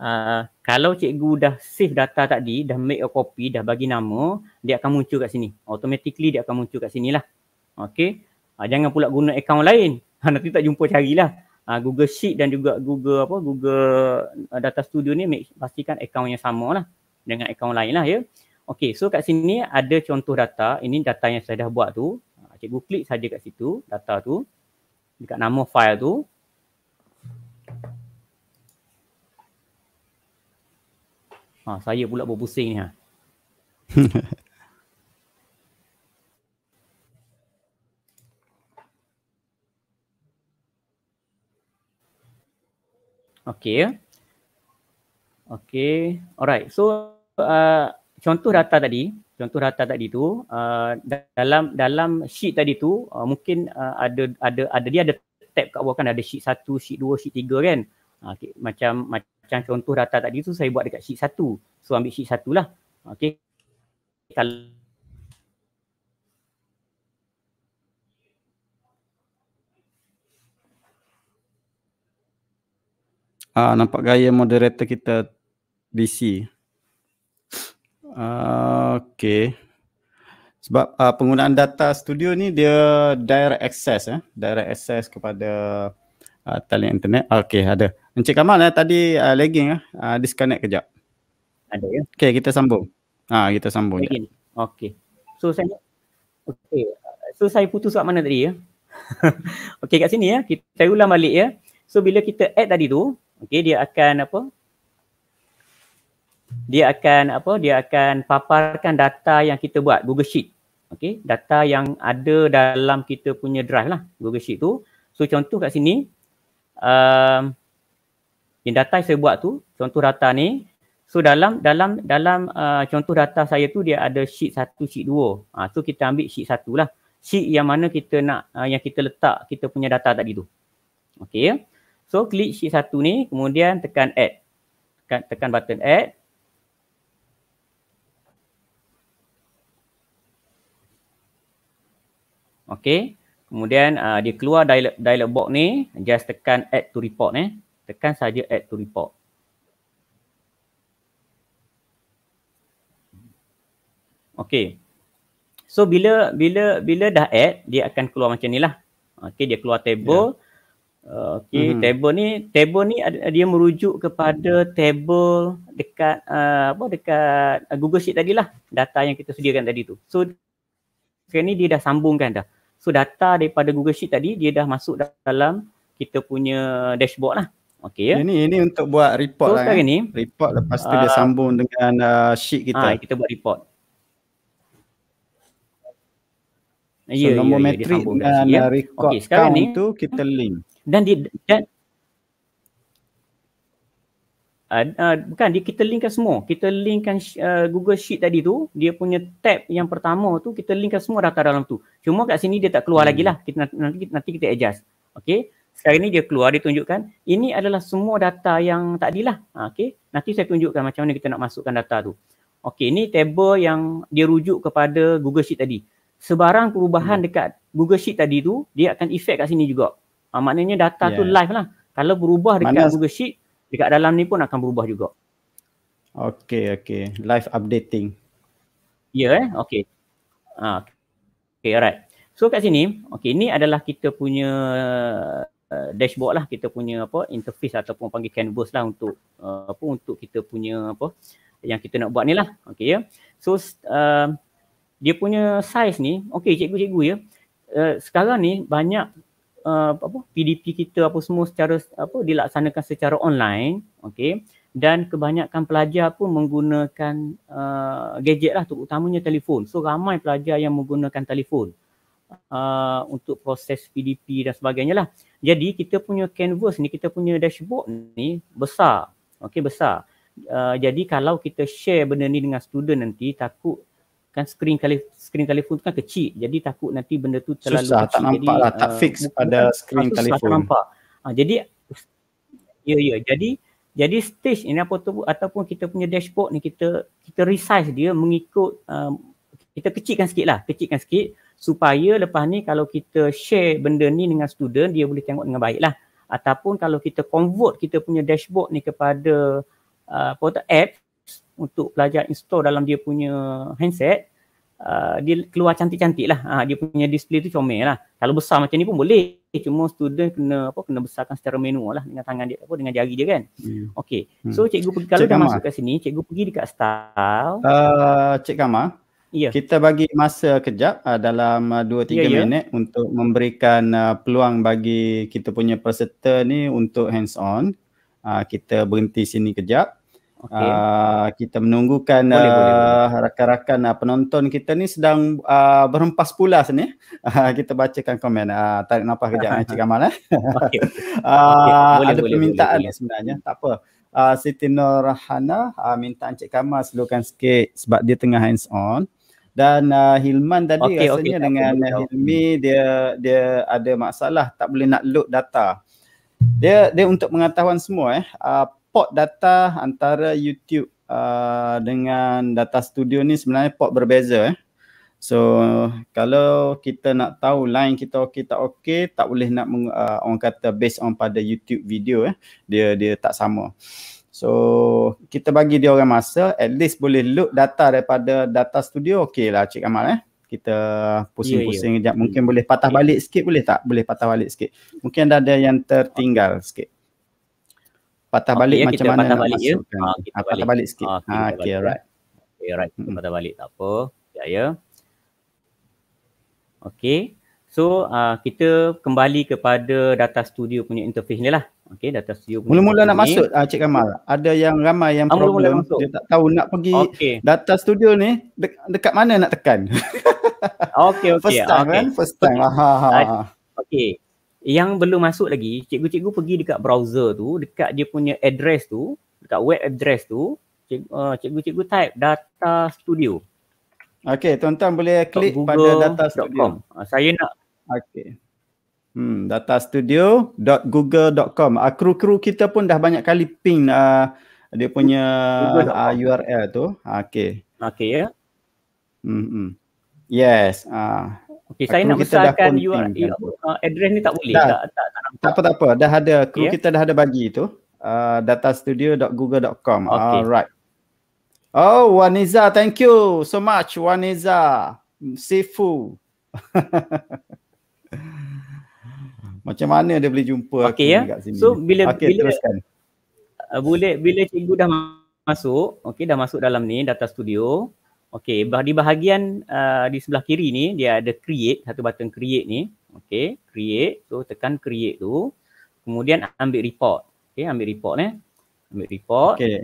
Uh, kalau cikgu dah save data tadi, dah make a copy, dah bagi nama, dia akan muncul kat sini. Automatically dia akan muncul kat sini lah. Okey. Uh, jangan pula guna account lain. Nanti tak jumpa carilah uh, Google Sheet dan juga Google apa Google uh, Data Studio ni make, pastikan akaun yang sama lah dengan account lain lah ya. Okay, so kat sini ada contoh data. Ini data yang saya dah buat tu. Ah, cikgu klik saja kat situ data tu dekat nama file tu. Ha, saya pula berpusing ni ha. Okay. Okay. Alright. So, uh, contoh rata tadi, contoh rata tadi tu, uh, dalam dalam sheet tadi tu, uh, mungkin uh, ada, ada, ada, dia ada tab kat bawah kan, ada sheet satu, sheet dua, sheet tiga kan. Ah, okay. Macam, macam contoh rata tadi tu, saya buat dekat sheet satu. So, ambil sheet satu lah. Okay. Kalau Ah, nampak gaya moderator kita DC. Ah, okay. Sebab ah, penggunaan data studio ni dia direct access eh. Direct access kepada ah, talian internet. Ah, okay, ada. Encik Kamal eh, tadi ah, lagging eh. Ah, disconnect kejap. Ada ya? Okay, kita sambung. Ah, kita sambung. Okay. okay. So, saya Okay. So, saya putus kat mana tadi ya? okay, kat sini ya. Kita ulang balik ya. So, bila kita add tadi tu, okey dia akan apa dia akan apa dia akan paparkan data yang kita buat Google Sheet okey data yang ada dalam kita punya drive lah Google Sheet tu so contoh kat sini um, yang data yang saya buat tu contoh data ni so dalam dalam dalam uh, contoh data saya tu dia ada sheet satu, sheet dua. ah ha, so kita ambil sheet satu lah sheet yang mana kita nak uh, yang kita letak kita punya data tadi tu okey So klik sheet satu ni kemudian tekan add. Tekan, tekan button add. Okay. Kemudian uh, dia keluar dialog, dialog box ni. Just tekan add to report ni. Eh. Tekan saja add to report. Okay. So bila bila bila dah add, dia akan keluar macam ni lah. Okay, dia keluar table. Yeah okay, mm-hmm. table ni table ni dia merujuk kepada table dekat uh, apa dekat ah, Google Sheet tadi lah data yang kita sediakan tadi tu. So sekarang ni dia dah sambungkan dah. So data daripada Google Sheet tadi dia dah masuk dalam kita punya dashboard lah. Okey ya. Ini ini untuk buat report so, lah. kan? ni report lepas tu uh, dia ah, sambung dengan uh, sheet kita. Ha, kita buat report. So, ya, nombor ya, ya metrik dan ya. record okay, sekarang count ni, tu kita link dan di dan Uh, uh, bukan dia kita linkkan semua kita linkkan uh, Google Sheet tadi tu dia punya tab yang pertama tu kita linkkan semua data dalam tu cuma kat sini dia tak keluar hmm. lagi lah kita nanti nanti kita adjust okay? sekarang ni dia keluar dia tunjukkan ini adalah semua data yang tak di lah okay? nanti saya tunjukkan macam mana kita nak masukkan data tu Okay, ini table yang dia rujuk kepada Google Sheet tadi sebarang perubahan hmm. dekat Google Sheet tadi tu dia akan efek kat sini juga Ha, maknanya data yeah. tu live lah. Kalau berubah dekat Mana... Google Sheet, dekat dalam ni pun akan berubah juga. Okay, okay. Live updating. Ya, yeah, okay. Ha, okay, alright. So kat sini, okay, ni adalah kita punya uh, dashboard lah. Kita punya apa, interface ataupun panggil canvas lah untuk uh, apa, untuk kita punya apa, yang kita nak buat ni lah. Okay, ya. Yeah. So, uh, dia punya size ni, okay, cikgu-cikgu ya. Yeah. Uh, sekarang ni banyak uh, apa PDP kita apa semua secara apa dilaksanakan secara online okey dan kebanyakan pelajar pun menggunakan uh, gadget lah terutamanya telefon so ramai pelajar yang menggunakan telefon uh, untuk proses PDP dan sebagainya lah jadi kita punya canvas ni kita punya dashboard ni besar okey besar uh, jadi kalau kita share benda ni dengan student nanti takut kan screen kali screen telefon tu kan kecil jadi takut nanti benda tu terlalu susah kecil. tak nampak jadi, lah tak uh, fix pada kan screen telefon tak nampak ha, jadi ya ya jadi jadi stage ini apa tu ataupun kita punya dashboard ni kita kita resize dia mengikut uh, kita kecilkan sikit lah kecilkan sikit supaya lepas ni kalau kita share benda ni dengan student dia boleh tengok dengan baik lah ataupun kalau kita convert kita punya dashboard ni kepada uh, apa tu apps untuk pelajar install dalam dia punya handset, uh, dia keluar cantik-cantik lah. Uh, dia punya display tu comel lah. Kalau besar macam ni pun boleh. Cuma student kena apa kena besarkan secara manual lah dengan tangan dia apa dengan jari dia kan. Hmm. Okay. Hmm. So cikgu pergi kalau dah masuk kat sini, cikgu pergi dekat style. Uh, Cik Kamal. Yeah. Kita bagi masa kejap uh, dalam 2-3 uh, yeah, ya. minit untuk memberikan uh, peluang bagi kita punya peserta ni untuk hands on. Uh, kita berhenti sini kejap okay. uh, ah, kita menunggukan ah, rakan-rakan uh, penonton kita ni sedang uh, berhempas pulas ni. Uh, kita bacakan komen. Uh, tarik nafas kejap dengan eh, Encik Kamal. Eh. Okay. Uh, okay. Boleh, ada permintaan boleh, boleh, boleh. sebenarnya. Tak apa. Uh, Siti Nurhana uh, minta Encik Kamal seluruhkan sikit sebab dia tengah hands on. Dan uh, Hilman tadi okay, rasanya okay, dengan Hilmi dia dia ada masalah tak boleh nak load data. Dia dia untuk pengetahuan semua eh uh, port data antara YouTube uh, dengan data studio ni sebenarnya port berbeza eh. So kalau kita nak tahu line kita okey tak okey tak boleh nak meng, uh, orang kata based on pada YouTube video eh dia dia tak sama. So kita bagi dia orang masa at least boleh look data daripada data studio okey lah Cik Kamal eh. Kita pusing-pusing yeah, yeah. Ya. kejap mungkin yeah. boleh patah ya. balik sikit boleh tak? Boleh patah balik sikit. Mungkin ada yang tertinggal sikit patah ah, balik okay, ya, macam mana patah balik ya ha, ha, patah balik, balik sikit ha, okey alright okay, right. Okay, right. kita patah balik tak apa ya ya okey so uh, kita kembali kepada data studio punya interface ni lah Okay, data studio punya mula-mula nak ni. masuk uh, cik kamal ada yang ramai yang ah, problem dia tak tahu nak pergi okay. data studio ni de- dekat mana nak tekan Okay, okey first time okay. kan first time okay. ha ha okey yang belum masuk lagi cikgu-cikgu pergi dekat browser tu dekat dia punya address tu dekat web address tu cikgu, uh, cikgu-cikgu type data studio okey tuan-tuan boleh klik pada data studio uh, saya nak okey hmm data studio.google.com uh, ah, kru kita pun dah banyak kali ping uh, dia punya uh, ah, URL tu okey okey ya yeah. Hmm, hmm yes uh. Okay, saya nak besarkan URL uh, address ni tak boleh. Dah, tak, tak, tak, tak, tak, apa, tak apa, dah ada. Kru yeah. kita dah ada bagi tu. Uh, datastudio.google.com. Okay. Alright. Oh, Waniza, thank you so much, Waniza. Sifu. Macam mana dia boleh jumpa okay, aku ya? dekat sini? So, bila, okay, bila, teruskan. Uh, boleh, bila cikgu dah masuk, okay, dah masuk dalam ni, data studio, Okey, di bahagian uh, di sebelah kiri ni dia ada create, satu button create ni. Okey, create. So tekan create tu. Kemudian ambil report. Okey, ambil report eh. Ambil report. Okey.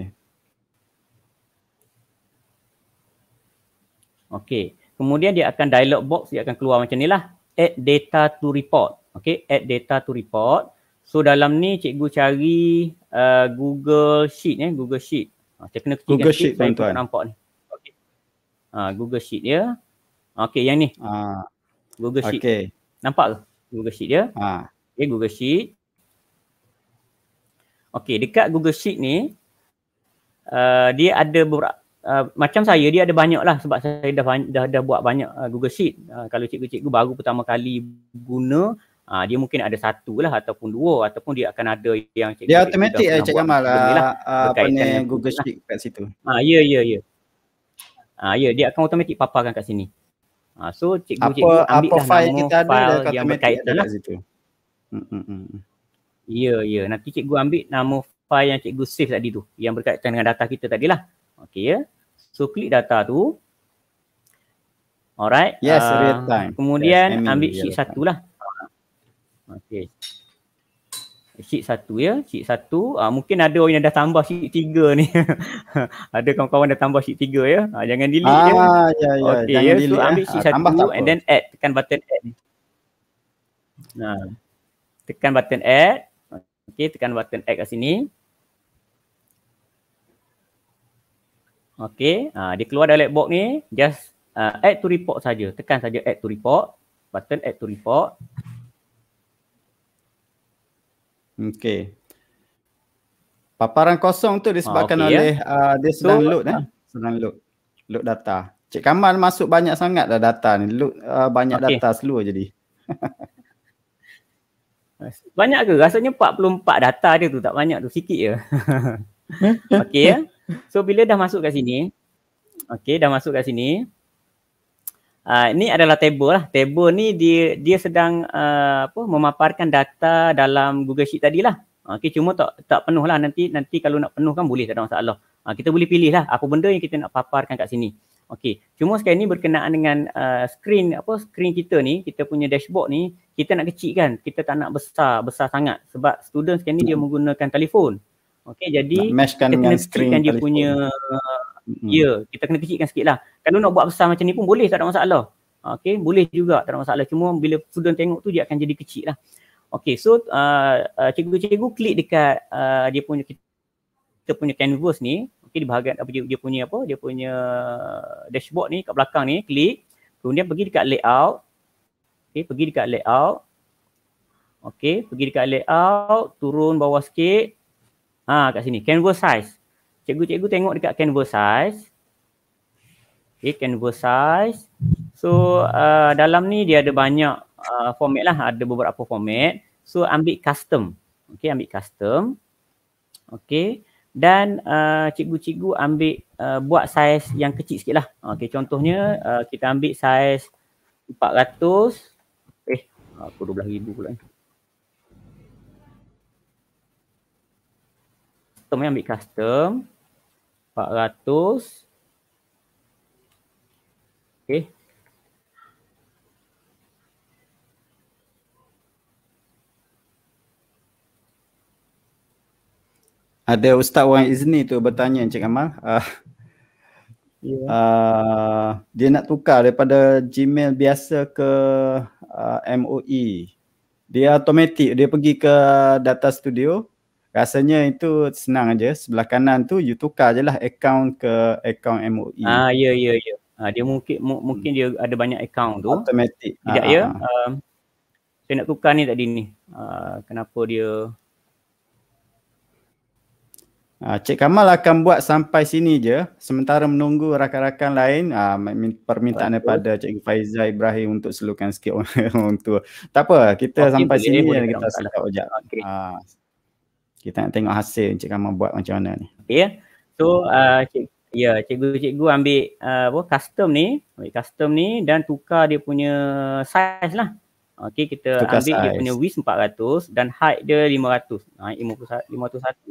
Okey. Kemudian dia akan dialog box dia akan keluar macam ni lah. Add data to report. Okey, add data to report. So dalam ni cikgu cari uh, Google Sheet eh, Google Sheet. Ha, ah, saya kena Google Sheet tuan-tuan. Nampak ni uh, Google Sheet dia. Okey yang ni. Uh, Google Sheet. Okey. Nampak ke? Google Sheet dia. Ha. Okay, Google Sheet. Okey dekat Google Sheet ni uh, dia ada beberapa Uh, macam saya dia ada banyak lah sebab saya dah dah, dah buat banyak uh, Google Sheet. Uh, kalau cikgu-cikgu baru pertama kali guna, uh, dia mungkin ada satu lah ataupun dua ataupun dia akan ada yang cikgu-cikgu dia automatik eh, Cik Kamal lah, uh, apa ni Google lah. Sheet kat situ. Ah, ya, ya, ya. Ah uh, ya, dia akan automatik paparkan kat sini. Ah uh, so cikgu apa, cikgu ambil apa file nama kita ada file yang berkait lah. situ. Hmm hmm. Ya yeah, ya, yeah. nanti cikgu ambil nama file yang cikgu save tadi tu yang berkaitan dengan data kita tadi lah. Okay ya. Yeah. So klik data tu. Alright. Yes, uh, real ah, time. Kemudian yes, ambil sheet satu lah. Okay sheet satu ya. Sheet satu. Uh, mungkin ada orang yang dah tambah sheet tiga ni. ada kawan-kawan dah tambah sheet tiga ya. Uh, jangan delete ya. ah, ya. Ya, ya. Okay, jangan ya. delete. So, ya. ambil sheet ah, satu tak and then add. Tekan button add ni. Nah. Tekan button add. Okay, tekan button add kat sini. Okay, uh, ah, dia keluar dalam box ni. Just uh, add to report saja. Tekan saja add to report. Button add to report. Okay. Paparan kosong tu disebabkan ah, okay, oleh ya. uh, dia senang so, load. Eh. Senang load. Load data. Cik Kamal masuk banyak sangat dah data ni. Load uh, banyak okay. data seluruh jadi. banyak ke? Rasanya 44 data dia tu. Tak banyak tu. Sikit je. okay ya. So bila dah masuk kat sini. Okay dah masuk kat sini. Uh, ini adalah table lah. Table ni dia dia sedang uh, apa memaparkan data dalam Google Sheet tadi lah. Okey cuma tak tak penuh lah nanti nanti kalau nak penuh kan boleh tak ada masalah. Uh, kita boleh pilih lah apa benda yang kita nak paparkan kat sini. Okey. Cuma sekarang ni berkenaan dengan uh, screen apa screen kita ni, kita punya dashboard ni, kita nak kecilkan. Kita tak nak besar besar sangat sebab student sekarang ni dia hmm. menggunakan telefon. Okey, jadi nak kita kena dengan screen dia telefon. punya uh, hmm. ya kita kena kecilkan sikit lah kalau nak buat besar macam ni pun boleh tak ada masalah Okay, boleh juga tak ada masalah cuma bila student tengok tu dia akan jadi kecil lah Okay, so uh, uh, cikgu-cikgu klik dekat uh, dia punya kita punya canvas ni Okay, di bahagian apa dia, punya apa dia punya dashboard ni kat belakang ni klik kemudian pergi dekat layout Okay, pergi dekat layout Okay, pergi dekat layout turun bawah sikit ha kat sini canvas size cikgu-cikgu tengok dekat canvas size okay, canvas size so uh, dalam ni dia ada banyak uh, format lah ada beberapa format so ambil custom okay ambil custom okay dan uh, cikgu-cikgu ambil uh, buat saiz yang kecil sikit lah okay, contohnya uh, kita ambil saiz 400 eh aku 12,000 pula ni custom ya, ambil custom 400 Okay. Ada Ustaz Wan Izni tu bertanya Encik Amal uh, ah, yeah. Ya. uh, Dia nak tukar daripada Gmail biasa ke uh, ah, MOE Dia automatik, dia pergi ke Data Studio rasanya itu senang aja sebelah kanan tu you tukar je lah account ke account MOE. Ah ya ya ya. Ah dia mungkin m- hmm. mungkin dia ada banyak account tu. Automatic. Tidak ah, ya. Ah, ah. saya nak tukar ni tadi ni. Uh, kenapa dia Ah Cik Kamal akan buat sampai sini je sementara menunggu rakan-rakan lain ah permintaan daripada Cik Faizal Ibrahim untuk selukan sikit untuk tak apa kita okay, sampai sini eh, boleh, je kita sampai ojak. Okay. Ah kita nak tengok hasil Encik Kamal buat macam mana ni. Okay, ya. So, uh, cik, ya, cikgu-cikgu ambil uh, apa, custom ni, ambil custom ni dan tukar dia punya size lah. Okay, kita tukar ambil size. dia punya width 400 dan height dia 500. Naik 51.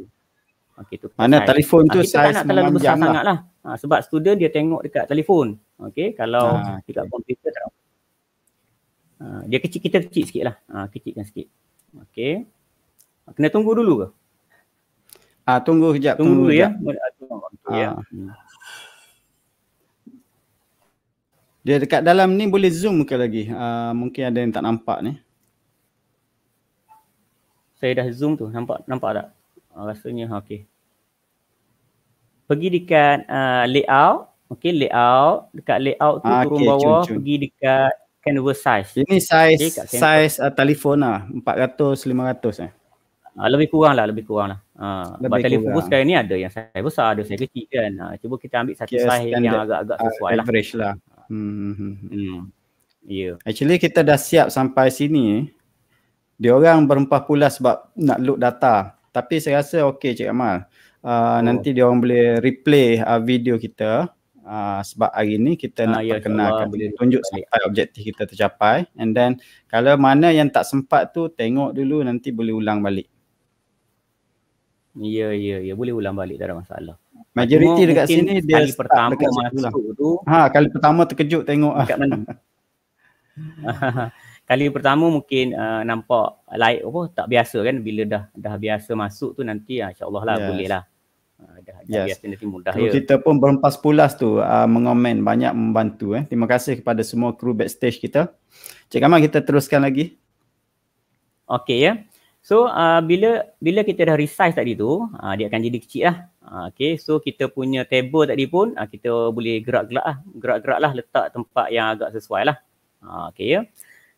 Okay, tukar Mana size. telefon tu ah, size memang terlalu besar lah. sangat lah. Ha, sebab student dia tengok dekat telefon. Okay, kalau ha, dekat komputer tak. Ha, dia kecil, kita kecil sikit lah. Ha, kecilkan sikit. Okay. Kena tunggu dulu ke? Ah tunggu sekejap tunggu, tunggu ya. Ah, ah, ya. Hmm. Dia dekat dalam ni boleh zoom ke lagi? Uh, mungkin ada yang tak nampak ni. Saya dah zoom tu. Nampak nampak tak? Uh, rasanya okey. Pergi dekat uh, layout. Okey layout. Dekat layout tu okay, turun bawah. Cun, cun. Pergi dekat canvas size. Ini size okay, size uh, telefon lah. 400, 500 eh. Uh, lebih kurang lah, lebih kurang lah. Sebab ah, uh, telefon pun sekarang ni ada yang saiz besar, ada saiz kecil kan. Uh, cuba kita ambil satu yeah, saiz kan yang agak-agak sesuai lah. Average lah. Hmm. Hmm. hmm, hmm. hmm. Yeah. Actually kita dah siap sampai sini. Eh. Dia orang berempah pula sebab nak load data. Tapi saya rasa okey Cik Amal. Uh, oh. Nanti diorang boleh replay uh, video kita. Uh, sebab hari ni kita uh, nak ya, perkenalkan Allah. boleh tunjuk sampai objektif kita tercapai and then kalau mana yang tak sempat tu tengok dulu nanti boleh ulang balik Ya, ya, ya. Boleh ulang balik. Tak ada masalah. Majoriti dekat sini dia kali pertama masuk lah. tu. Ha, kali pertama terkejut tengok. Dekat mana? kali pertama mungkin uh, nampak like apa tak biasa kan bila dah dah biasa masuk tu nanti uh, insyaallah lah yes. boleh lah ada ah, yes. mudah kru ya. Kita pun berempas pulas tu uh, ah, mengomen banyak membantu eh. Terima kasih kepada semua kru backstage kita. Cik Kamal kita teruskan lagi. Okey ya. So uh, bila bila kita dah resize tadi tu, uh, dia akan jadi kecil lah. Uh, okay, so kita punya table tadi pun uh, kita boleh gerak-gerak lah. Gerak-gerak lah letak tempat yang agak sesuai lah. Uh, okay, ya.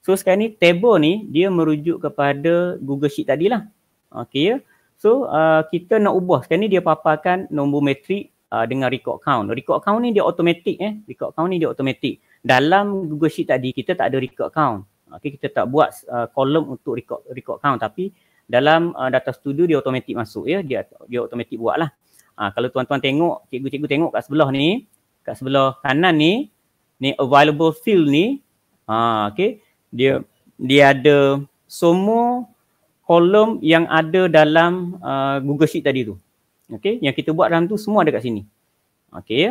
So sekarang ni table ni dia merujuk kepada Google Sheet tadi lah. Okay, ya. So uh, kita nak ubah. Sekarang ni dia paparkan nombor metrik uh, dengan record count. Record count ni dia automatic eh. Record count ni dia automatic. Dalam Google Sheet tadi kita tak ada record count okay, kita tak buat kolom uh, untuk record record count tapi dalam uh, data studio dia automatik masuk ya dia dia automatik buatlah uh, kalau tuan-tuan tengok cikgu-cikgu tengok kat sebelah ni kat sebelah kanan ni ni available field ni uh, ah, okay, dia dia ada semua kolom yang ada dalam uh, Google Sheet tadi tu okey yang kita buat dalam tu semua ada kat sini okey ya.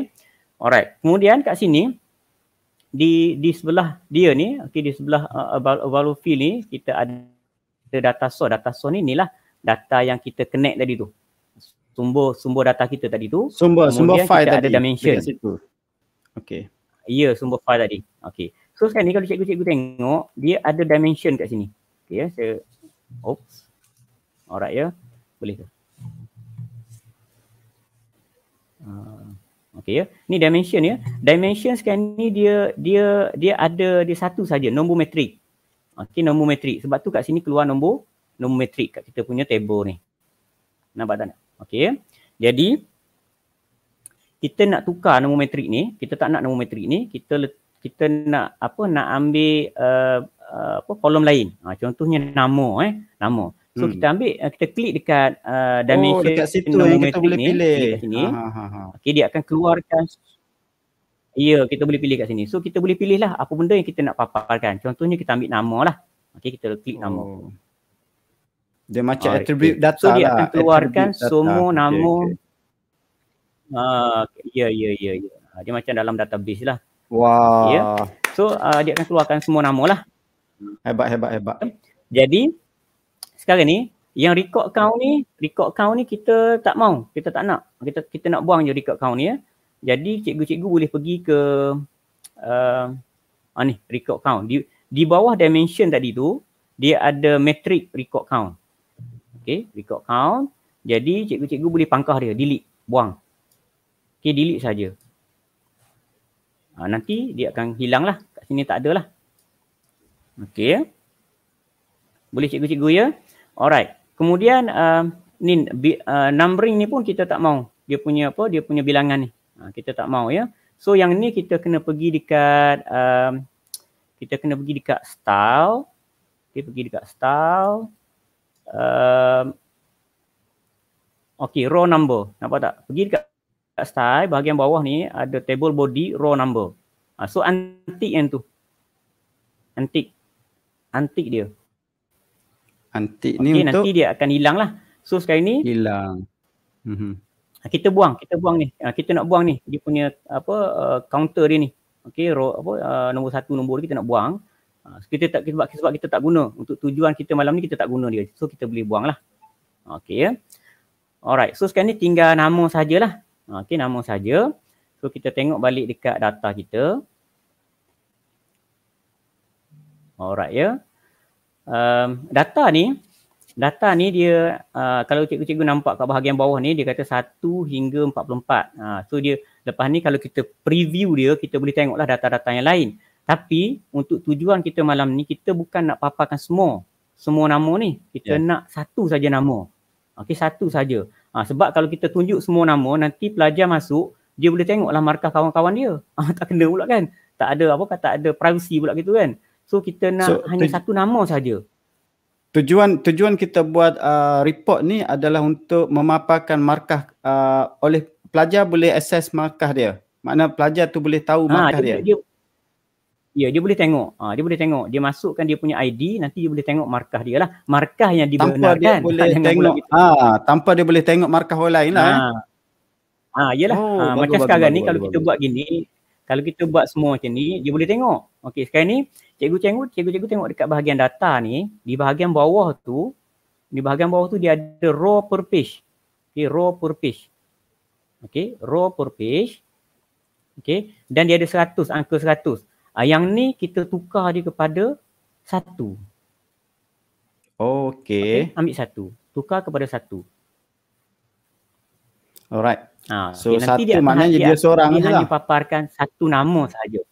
alright kemudian kat sini di di sebelah dia ni okey di sebelah uh, Valofi ni kita ada data source data source ni inilah data yang kita connect tadi tu sumber sumber data kita tadi tu sumber sumber file tadi ada dimension situ okey ya sumber file tadi okey so sekarang ni kalau cikgu-cikgu tengok dia ada dimension kat sini okey ya saya oops alright ya boleh ke ah. Okey ya. Ni dimension ya. Dimension sekarang ni dia dia dia ada dia satu saja nombor metrik. Okey nombor metrik. Sebab tu kat sini keluar nombor nombor metrik kat kita punya table ni. Nampak tak? Okey ya. Jadi kita nak tukar nombor metrik ni, kita tak nak nombor metrik ni, kita kita nak apa nak ambil uh, uh, apa kolom lain. Ha, contohnya nama eh, nama. So hmm. kita ambil eh, kita klik dekat uh, eh, dimension oh, dekat situ yang kita boleh pilih. Klik kat sini. Ha, ha, ha, ha. Okay, dia akan keluarkan Ya, yeah, kita boleh pilih kat sini. So kita boleh pilih lah apa benda yang kita nak paparkan. Contohnya kita ambil nama lah. Okay, kita klik nama. Oh. Dia macam oh, attribute okay. data so, dia lah. akan keluarkan semua okay, nama. Ah, ya, ya, ya. ya. Ah, dia macam dalam database lah. Wah. Wow. Ya. Yeah. So uh, dia akan keluarkan semua nama lah. Hebat, hebat, hebat. Jadi, sekarang ni yang record kau hmm. ni record kau ni kita tak mau kita tak nak kita kita nak buang je record kau ni ya jadi cikgu-cikgu boleh pergi ke uh, ah ni record count di di bawah dimension tadi tu dia ada metric record count okey record count jadi cikgu-cikgu boleh pangkah dia delete buang okey delete saja ah, nanti dia akan hilang lah kat sini tak ada lah okey ya. boleh cikgu-cikgu ya Alright. Kemudian uh, ni uh, numbering ni pun kita tak mau. Dia punya apa? Dia punya bilangan ni. Ha, kita tak mau ya. So yang ni kita kena pergi dekat um, kita kena pergi dekat style. Okay, pergi dekat style. Um, okay, raw number. Nampak tak? Pergi dekat, dekat style. Bahagian bawah ni ada table body raw number. Ha, so antik yang tu. Antik. Antik dia. Antik ni okay, untuk nanti dia akan hilang lah. So sekarang ni hilang. Mm-hmm. Kita buang, kita buang ni. Ah, kita nak buang ni dia punya apa uh, counter dia ni. Okey, ro- apa uh, nombor satu nombor kita nak buang. Uh, kita tak sebab, sebab kita tak guna untuk tujuan kita malam ni kita tak guna dia. So kita boleh buang lah. Okey ya. Alright, so sekarang ni tinggal nama sajalah. Okey, nama saja. So kita tengok balik dekat data kita. Alright ya. Yeah um, data ni data ni dia uh, kalau cikgu-cikgu nampak kat bahagian bawah ni dia kata 1 hingga 44 uh, ha, so dia lepas ni kalau kita preview dia kita boleh tengoklah data-data yang lain tapi untuk tujuan kita malam ni kita bukan nak paparkan semua semua nama ni kita yeah. nak satu saja nama okey satu saja ha, sebab kalau kita tunjuk semua nama nanti pelajar masuk dia boleh tengoklah markah kawan-kawan dia ha, tak kena pula kan tak ada apa kata ada privacy pula gitu kan So kita nak so, hanya satu nama saja. Tujuan tujuan kita buat uh, report ni adalah untuk memaparkan markah uh, oleh pelajar boleh assess markah dia. Makna pelajar tu boleh tahu ah, markah ha, dia. dia. dia Ya, dia boleh tengok. Ha, dia boleh tengok. Dia masukkan dia punya ID, nanti dia boleh tengok markah dia lah. Markah yang dibenarkan. Tanpa dia boleh ha, tengok. Ha, tanpa dia boleh tengok markah orang lain lah. Ha. Ha, yelah. Oh, ha, bagus, macam bagus, sekarang bagus, ni bagus, kalau bagus. kita buat gini, kalau kita buat semua macam ni, dia boleh tengok. Okey, sekarang ni cikgu-cikgu cikgu-cikgu tengok dekat bahagian data ni di bahagian bawah tu di bahagian bawah tu dia ada row per page okey row per page okey row per page okey dan dia ada 100 angka 100 uh, ah, yang ni kita tukar dia kepada 1 okey okay, ambil 1 tukar kepada 1 alright ha, so okay, nanti satu dia maknanya dia, dia seorang dia hanya lah. paparkan satu nama saja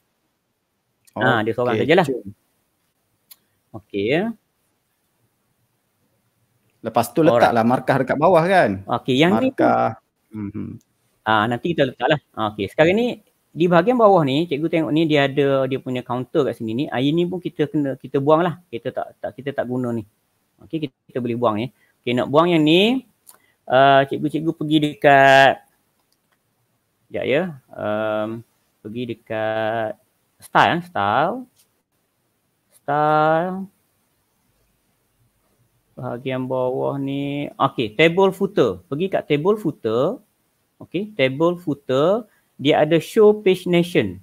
Ha, ah, okay, dia seorang sajalah. Okey. Lepas tu letaklah markah dekat bawah kan. Okey, yang markah. ni. Mhm. Markah. Ha, nanti kita letaklah. Okey, sekarang ni di bahagian bawah ni, cikgu tengok ni dia ada dia punya counter kat sini ni. Air ni pun kita kena kita buang lah. Kita tak tak kita tak guna ni. Okey, kita, kita boleh buang ni. Ya. Okey, nak buang yang ni uh, cikgu-cikgu pergi dekat Sekejap ya. Um, pergi dekat style eh? style style bahagian bawah ni okey table footer pergi kat table footer okey table footer dia ada show page nation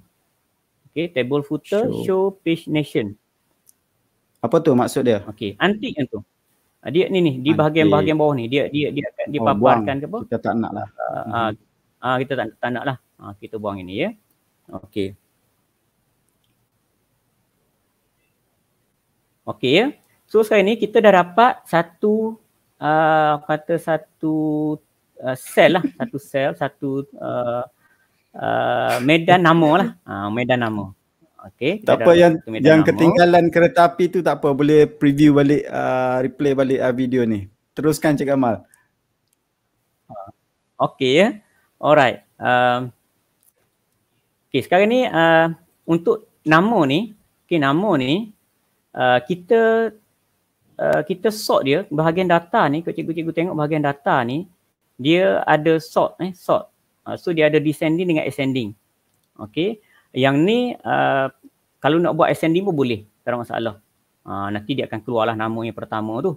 okey table footer show. show page nation apa tu maksud dia okey antik yang tu ah, dia ni ni di bahagian-bahagian bawah ni dia dia dia akan oh, dipaparkan oh, ke apa kita tak naklah ah uh, uh, uh, kita tak, tak naklah ah uh, kita buang ini ya okey Okey ya. So sekarang ni kita dah dapat satu uh, kata satu uh, sel lah, satu sel, satu uh, uh, medan nama lah. Uh, medan nama. Okey. Tak apa yang yang ketinggalan kereta api tu tak apa boleh preview balik uh, replay balik uh, video ni. Teruskan Cik Amal. Ah, okey ya. Alright. Um, okay, sekarang ni uh, untuk nama ni, okay, nama ni Uh, kita uh, kita sort dia bahagian data ni kalau cikgu-cikgu tengok bahagian data ni dia ada sort eh sort uh, so dia ada descending dengan ascending okey yang ni uh, kalau nak buat ascending pun boleh tak ada masalah uh, nanti dia akan keluarlah nama yang pertama tu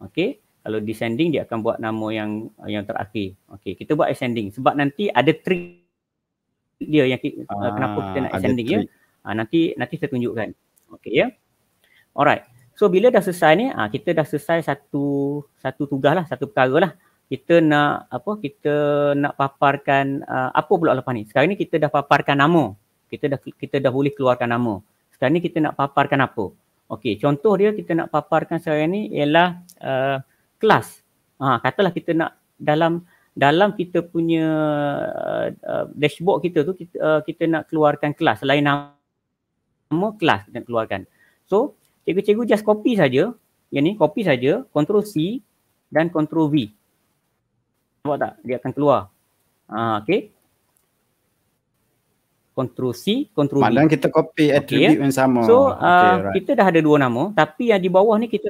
okey kalau descending dia akan buat nama yang yang terakhir okey kita buat ascending sebab nanti ada trick dia yang uh, kenapa kita nak ah, ascending ya uh, nanti nanti saya tunjukkan okey ya yeah? Alright. So bila dah selesai ni, ha, kita dah selesai satu satu tugas lah, satu perkara lah. Kita nak apa? Kita nak paparkan uh, apa pula lepas ni? Sekarang ni kita dah paparkan nama. Kita dah kita dah boleh keluarkan nama. Sekarang ni kita nak paparkan apa? Okey, contoh dia kita nak paparkan sekarang ni ialah uh, kelas. Ha, katalah kita nak dalam dalam kita punya uh, dashboard kita tu kita, uh, kita nak keluarkan kelas selain nama, nama kelas kita nak keluarkan. So cikgu-cikgu just copy saja yang ni copy saja control C dan control V nampak tak dia akan keluar ah ha, okey control C control V Malang kita copy okay, ya. attribute ya? yang sama so uh, okay, right. kita dah ada dua nama tapi yang di bawah ni kita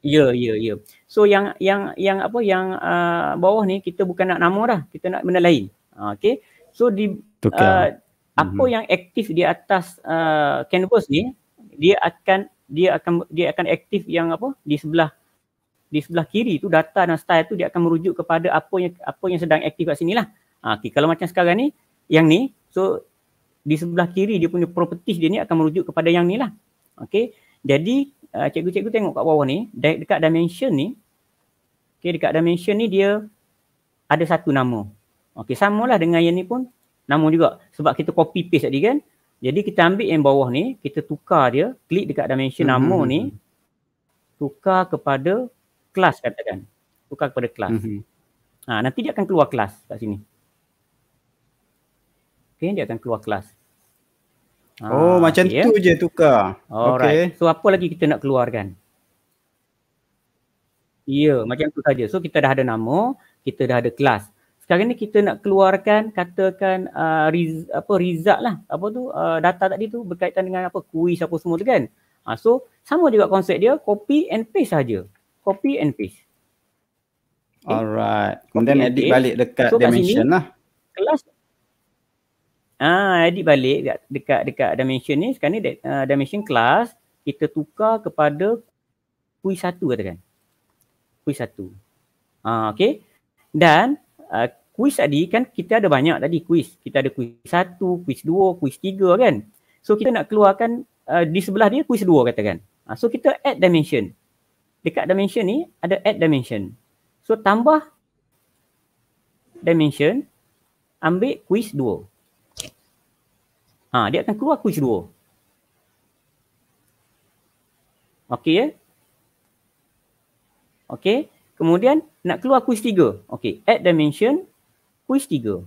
Ya, ya, ya. So yang yang yang apa yang uh, bawah ni kita bukan nak nama dah, kita nak benda lain. Ha, okay. So di uh, apa mm-hmm. yang aktif di atas uh, canvas ni, dia akan dia akan dia akan aktif yang apa di sebelah di sebelah kiri tu data dan style tu dia akan merujuk kepada apa yang apa yang sedang aktif kat sinilah. Ah ha, okay. kalau macam sekarang ni yang ni so di sebelah kiri dia punya properties dia ni akan merujuk kepada yang ni lah. Okey. Jadi uh, cikgu-cikgu tengok kat bawah ni dekat dimension ni okey dekat dimension ni dia ada satu nama. Okey samalah dengan yang ni pun nama juga sebab kita copy paste tadi kan. Jadi kita ambil yang bawah ni, kita tukar dia, klik dekat dimension mm-hmm. nama ni, mhm. tukar kepada kelas katakan. Tukar kepada kelas. Mm-hmm. Ha, nanti dia akan keluar kelas kat sini. Okay, dia akan keluar kelas. Ha, oh, macam okay, ya. tu yeah. je tukar. Alright. Okay. So, apa lagi kita nak keluarkan? Ya, yeah, macam tu saja. So, kita dah ada nama, kita dah ada kelas sekarang ni kita nak keluarkan katakan uh, riz, apa result lah apa tu uh, data tadi tu berkaitan dengan apa kuis apa semua tu kan uh, so sama juga konsep dia copy and paste saja copy and paste okay. Eh? alright kemudian copy edit balik dekat so, dimension sini, lah kelas ah uh, edit balik dekat dekat, dekat dimension ni sekarang ni uh, dimension kelas kita tukar kepada kuis satu katakan kuis satu ah uh, okey dan uh, Kuis tadi kan kita ada banyak tadi kuis. Kita ada kuis satu, kuis dua, kuis tiga kan. So kita nak keluarkan uh, di sebelah dia kuis dua katakan. Uh, ah, so kita add dimension. Dekat dimension ni ada add dimension. So tambah dimension ambil kuis dua. Ha, dia akan keluar kuis dua. okay ya. Eh? Okey. Kemudian nak keluar kuis tiga. Okey. Add dimension Kuis tiga.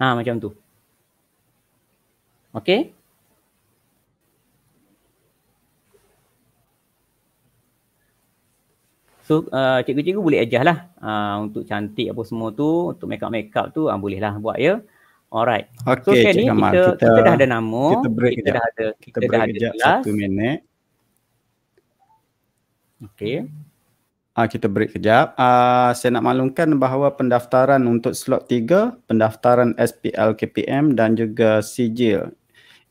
Ha, macam tu. Okay. So, uh, cikgu-cikgu boleh adjust lah uh, untuk cantik apa semua tu, untuk makeup makeup tu uh, boleh lah buat ya. Alright. Okay, so, Cik ni, Kamal. Kita, kita, kita dah ada nama. Kita break kita dah ada, kita, kita dah ada satu minit. Okay. Ha, kita break kejap. Uh, saya nak maklumkan bahawa pendaftaran untuk slot 3, pendaftaran SPL KPM dan juga sijil.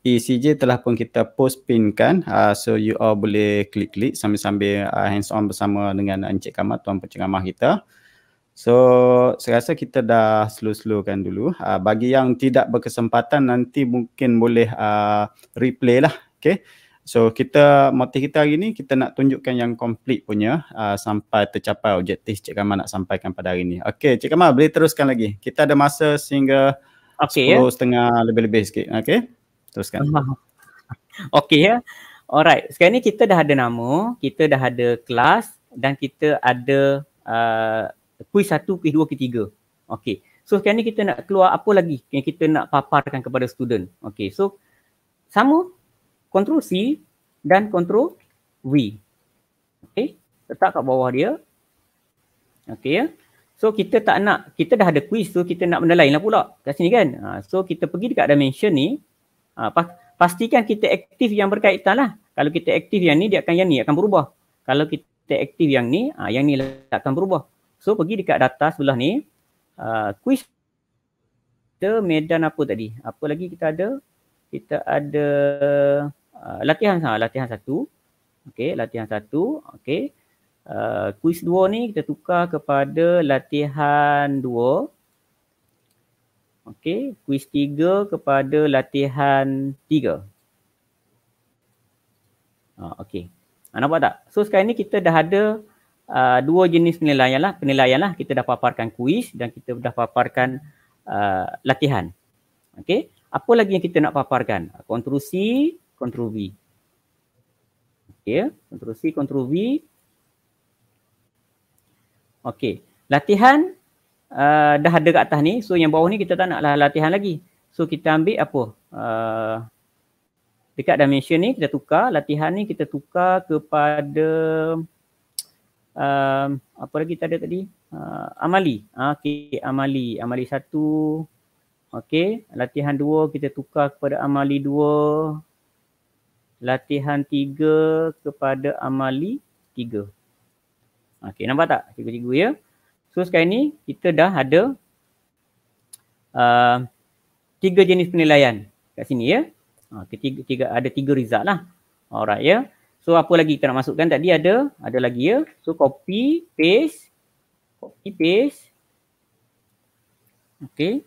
ECJ telah pun kita post pin kan. Uh, ah, so you all boleh klik-klik sambil-sambil uh, hands on bersama dengan Encik Kamat, Tuan Pencengamah kita. So saya rasa kita dah slow-slowkan dulu. Uh, bagi yang tidak berkesempatan nanti mungkin boleh uh, replay lah. Okay. So kita motif kita hari ni kita nak tunjukkan yang complete punya uh, sampai tercapai objektif Cik Kamal nak sampaikan pada hari ni. Okey Cik Kamal boleh teruskan lagi. Kita ada masa sehingga okay, 10 ya. setengah lebih-lebih sikit. Okey. Teruskan. Okey ya. Alright. Sekarang ni kita dah ada nama, kita dah ada kelas dan kita ada uh, kuis satu, kuis dua, kuis tiga. Okey. So sekarang ni kita nak keluar apa lagi yang kita nak paparkan kepada student. Okey. So sama control C dan control V. Okey, letak kat bawah dia. Okey ya. So kita tak nak kita dah ada quiz tu kita nak benda lainlah pula kat sini kan. Ha, so kita pergi dekat dimension ni ha, pastikan kita aktif yang berkaitan lah. Kalau kita aktif yang ni dia akan yang ni akan berubah. Kalau kita aktif yang ni ha, yang ni tak lah akan berubah. So pergi dekat data sebelah ni uh, quiz kita medan apa tadi? Apa lagi kita ada? Kita ada uh, latihan sama latihan satu okey latihan satu okey uh, ah, quiz dua ni kita tukar kepada latihan dua okey quiz tiga kepada latihan tiga uh, okey apa tak so sekarang ni kita dah ada Uh, dua jenis penilaian lah, penilaian lah kita dah paparkan kuis dan kita dah paparkan uh, latihan. Okey, apa lagi yang kita nak paparkan? Kontrusi, control V. Okey, ya? control C, control V. Okey, latihan uh, dah ada kat atas ni. So yang bawah ni kita tak naklah latihan lagi. So kita ambil apa? Uh, dekat dimension ni kita tukar. Latihan ni kita tukar kepada um, apa lagi kita ada tadi? Uh, amali. Ah, okey, amali. Amali satu. Okey, latihan dua kita tukar kepada amali dua latihan tiga kepada amali tiga. Okey, nampak tak? Cikgu-cikgu ya. So sekarang ni kita dah ada uh, tiga jenis penilaian kat sini ya. Uh, ketiga, tiga, ada tiga result lah. Alright ya. So apa lagi kita nak masukkan tadi ada ada lagi ya. So copy, paste. Copy, paste. Okay.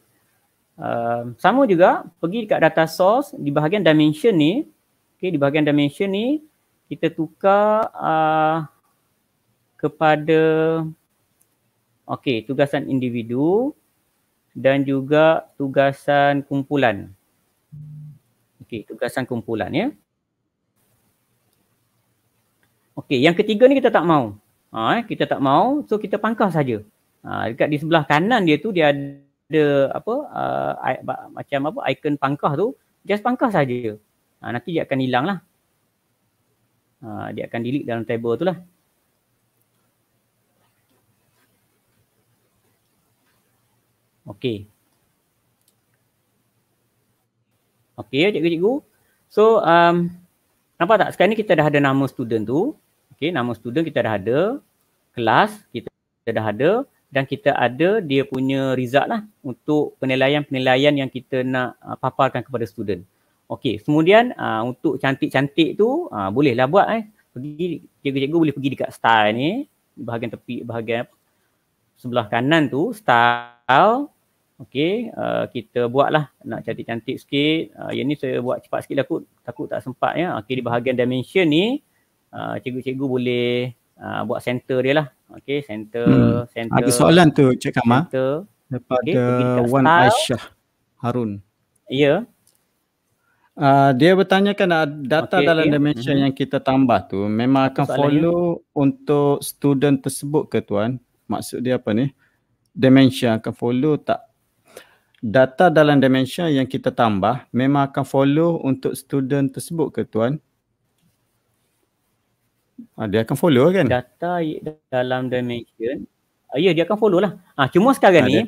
Uh, sama juga pergi dekat data source di bahagian dimension ni Okey di bahagian dimension ni kita tukar uh, kepada okey tugasan individu dan juga tugasan kumpulan. okey tugasan kumpulan ya. Okey, yang ketiga ni kita tak mau. Ha, eh, kita tak mau, so kita pangkas saja. Ha, dekat di sebelah kanan dia tu dia ada apa uh, macam apa icon pangkah tu, just pangkah saja. Ha, nanti dia akan hilang lah. Ha, ah, dia akan delete dalam table tu lah. Okay. Okay, cikgu-cikgu. So, um, nampak tak? Sekarang ni kita dah ada nama student tu. Okay, nama student kita dah ada. Kelas kita dah ada. Dan kita ada dia punya result lah untuk penilaian-penilaian yang kita nak uh, paparkan kepada student. Okey, kemudian uh, untuk cantik-cantik tu uh, bolehlah buat eh. Pergi cikgu-cikgu boleh pergi dekat style ni, bahagian tepi, bahagian sebelah kanan tu style. Okey, uh, kita buatlah nak cantik-cantik sikit. Uh, yang ni saya buat cepat sikit lah Takut tak sempat ya. Okey, di bahagian dimension ni uh, cikgu-cikgu boleh uh, buat center dia lah. Okey, center, hmm. center. Ada soalan tu Cik Kamal. Center. Daripada okay, Wan Aisyah Harun. Ya. Yeah. Uh, dia bertanyakan uh, data okay, dalam yeah. dimension hmm yang kita tambah tu memang apa akan follow ya? untuk student tersebut ke tuan? Maksud dia apa ni? Dimension akan follow tak? Data dalam dimension yang kita tambah memang akan follow untuk student tersebut ke tuan? Uh, dia akan follow kan? Data dalam dimension Uh, ya dia akan follow lah. Ah cuma sekarang ha, ni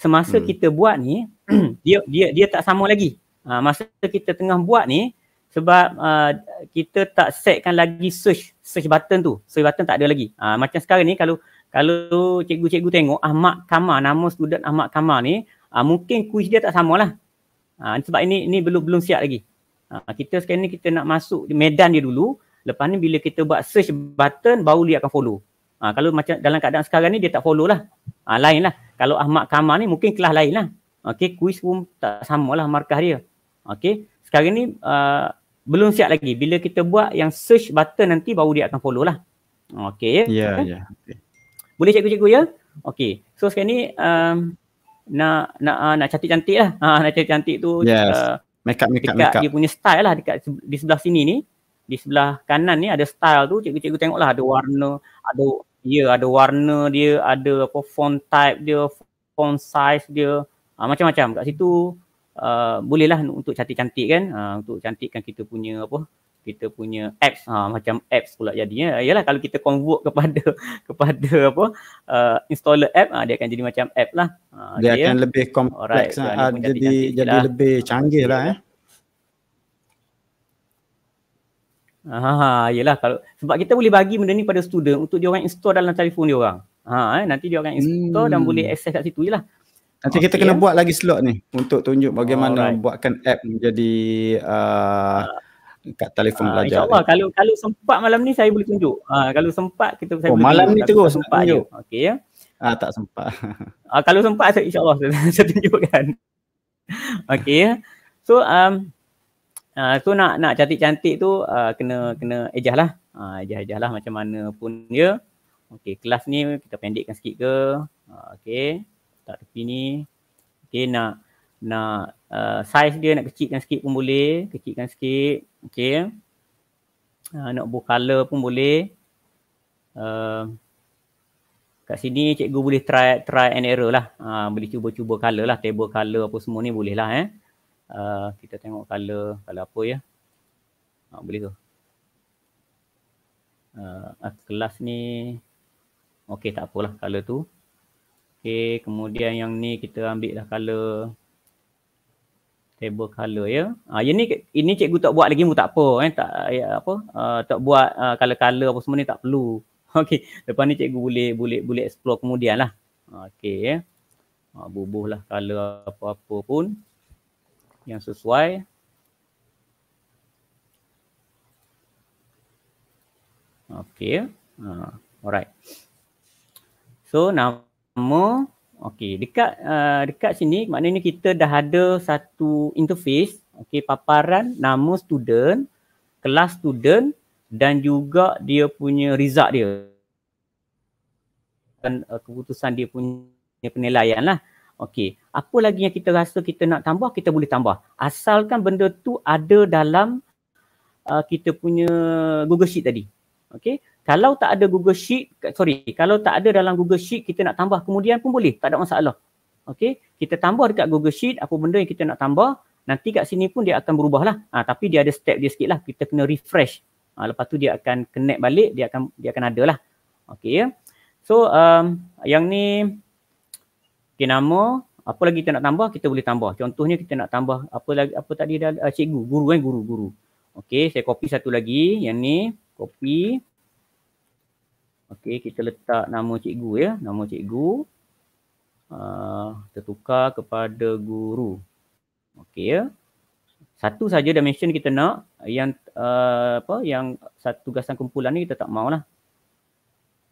semasa hmm. kita buat ni dia dia dia tak sama lagi. Uh, masa kita tengah buat ni sebab uh, kita tak setkan lagi search search button tu. Search button tak ada lagi. Uh, macam sekarang ni kalau kalau cikgu-cikgu tengok Ahmad Kamal nama student Ahmad Kamal ni uh, mungkin kuis dia tak samalah. Uh, sebab ini ini belum belum siap lagi. Uh, kita sekarang ni kita nak masuk medan dia dulu. Lepas ni bila kita buat search button baru dia akan follow. Ha, kalau macam dalam keadaan sekarang ni dia tak follow lah. Ha, lain lah. Kalau Ahmad Kamal ni mungkin kelas lain lah. Okay, kuis pun tak sama lah markah dia. Okay. Sekarang ni uh, belum siap lagi. Bila kita buat yang search button nanti baru dia akan follow lah. Okay. Ya, yeah, Okay. Yeah. Okay. Boleh cikgu-cikgu ya? Okay. So sekarang ni um, nak nak uh, nak cantik-cantik lah. Ha, nak cantik-cantik tu. Yes. Uh, makeup, makeup, dekat makeup. Dia punya style lah dekat di sebelah sini ni. Di sebelah kanan ni ada style tu. Cikgu-cikgu tengok lah ada warna. Ada Ya, ada warna dia, ada apa font type dia, font size dia, ha, macam-macam kat situ. Uh, bolehlah untuk cantik-cantik kan uh, untuk cantikkan kita punya apa kita punya apps uh, macam apps pula jadinya ialah kalau kita convert kepada kepada apa uh, installer app uh, dia akan jadi macam app lah uh, dia okay, akan eh, lebih kompleks lah. uh, jadi jadi lah. lebih canggih lah eh ha uh, ialah kalau sebab kita boleh bagi benda ni pada student untuk dia orang install dalam telefon dia orang ha eh nanti dia orang install hmm. dan boleh access kat situ lah Nanti okay. kita kena buat lagi slot ni untuk tunjuk bagaimana Alright. buatkan app menjadi uh, kat telefon uh, ah, Insya Allah, kalau kalau sempat malam ni saya boleh tunjuk. Uh, kalau sempat kita saya oh, malam ni terus sempat tunjuk. Okey ya. Ah uh, tak sempat. Ah uh, kalau sempat saya insya-Allah saya, saya tunjukkan. Okey ya. So um Uh, so nak nak cantik-cantik tu uh, kena kena ejah lah. Uh, ejah ejah lah macam mana pun dia. Okey, kelas ni kita pendekkan sikit ke. Uh, okay. Okey tak tepi Okay, nak nak uh, size dia nak kecilkan sikit pun boleh kecilkan sikit okey uh, nak buka color pun boleh uh, kat sini cikgu boleh try try and error lah uh, boleh cuba-cuba color lah table color apa semua ni boleh lah eh uh, kita tengok color color apa ya uh, boleh tu Uh, ah, kelas ni okay tak apalah kalau tu uh, Okey, kemudian yang ni kita ambil lah color table color ya. Ah ha, yang ni ini cikgu tak buat lagi mu tak apa eh tak ya, apa uh, tak buat uh, ah, color-color apa semua ni tak perlu. Okey, lepas ni cikgu boleh boleh boleh explore kemudian lah. Ah, okey ya. Ha, bubuh lah color apa-apa pun yang sesuai. Okey. Ha, alright. So now pertama okey dekat uh, dekat sini maknanya kita dah ada satu interface okey paparan nama student kelas student dan juga dia punya result dia dan uh, keputusan dia punya penilaian lah. Okey, apa lagi yang kita rasa kita nak tambah, kita boleh tambah. Asalkan benda tu ada dalam uh, kita punya Google Sheet tadi. Okey, kalau tak ada Google Sheet, sorry, kalau tak ada dalam Google Sheet kita nak tambah kemudian pun boleh, tak ada masalah. Okey, kita tambah dekat Google Sheet apa benda yang kita nak tambah, nanti kat sini pun dia akan berubah lah. Ha, tapi dia ada step dia sikit lah, kita kena refresh. Ha, lepas tu dia akan connect balik, dia akan dia akan ada lah. Okey, ya. So, um, yang ni, okay, nama, apa lagi kita nak tambah, kita boleh tambah. Contohnya kita nak tambah apa lagi, apa tadi dah, uh, cikgu, guru kan, guru, guru. Okey, saya copy satu lagi, yang ni, copy. Okey, kita letak nama cikgu ya. Nama cikgu. Uh, tertukar kepada guru. Okey ya. Satu saja dimension kita nak. Yang uh, apa? Yang satu tugasan kumpulan ni kita tak maulah.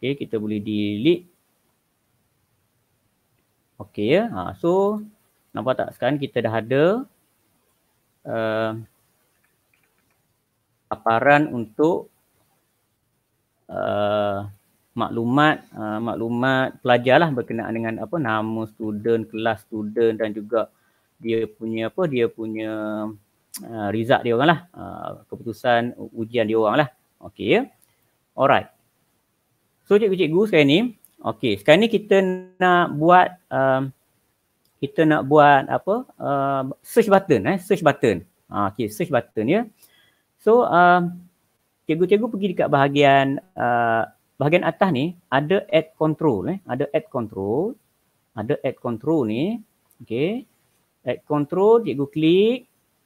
Okey, kita boleh delete. Okey ya. Ha, so, nampak tak sekarang kita dah ada uh, aparan untuk uh, maklumat uh, maklumat pelajar lah berkenaan dengan apa nama student, kelas student dan juga dia punya apa dia punya uh, result dia orang lah uh, keputusan ujian dia orang lah okey ya alright so cikgu-cikgu sekarang ni okey sekarang ni kita nak buat uh, kita nak buat apa uh, search button eh search button uh, okey search button ya so uh, um, cikgu-cikgu pergi dekat bahagian uh, bahagian atas ni ada add control eh ada add control ada add control ni okey add control cikgu klik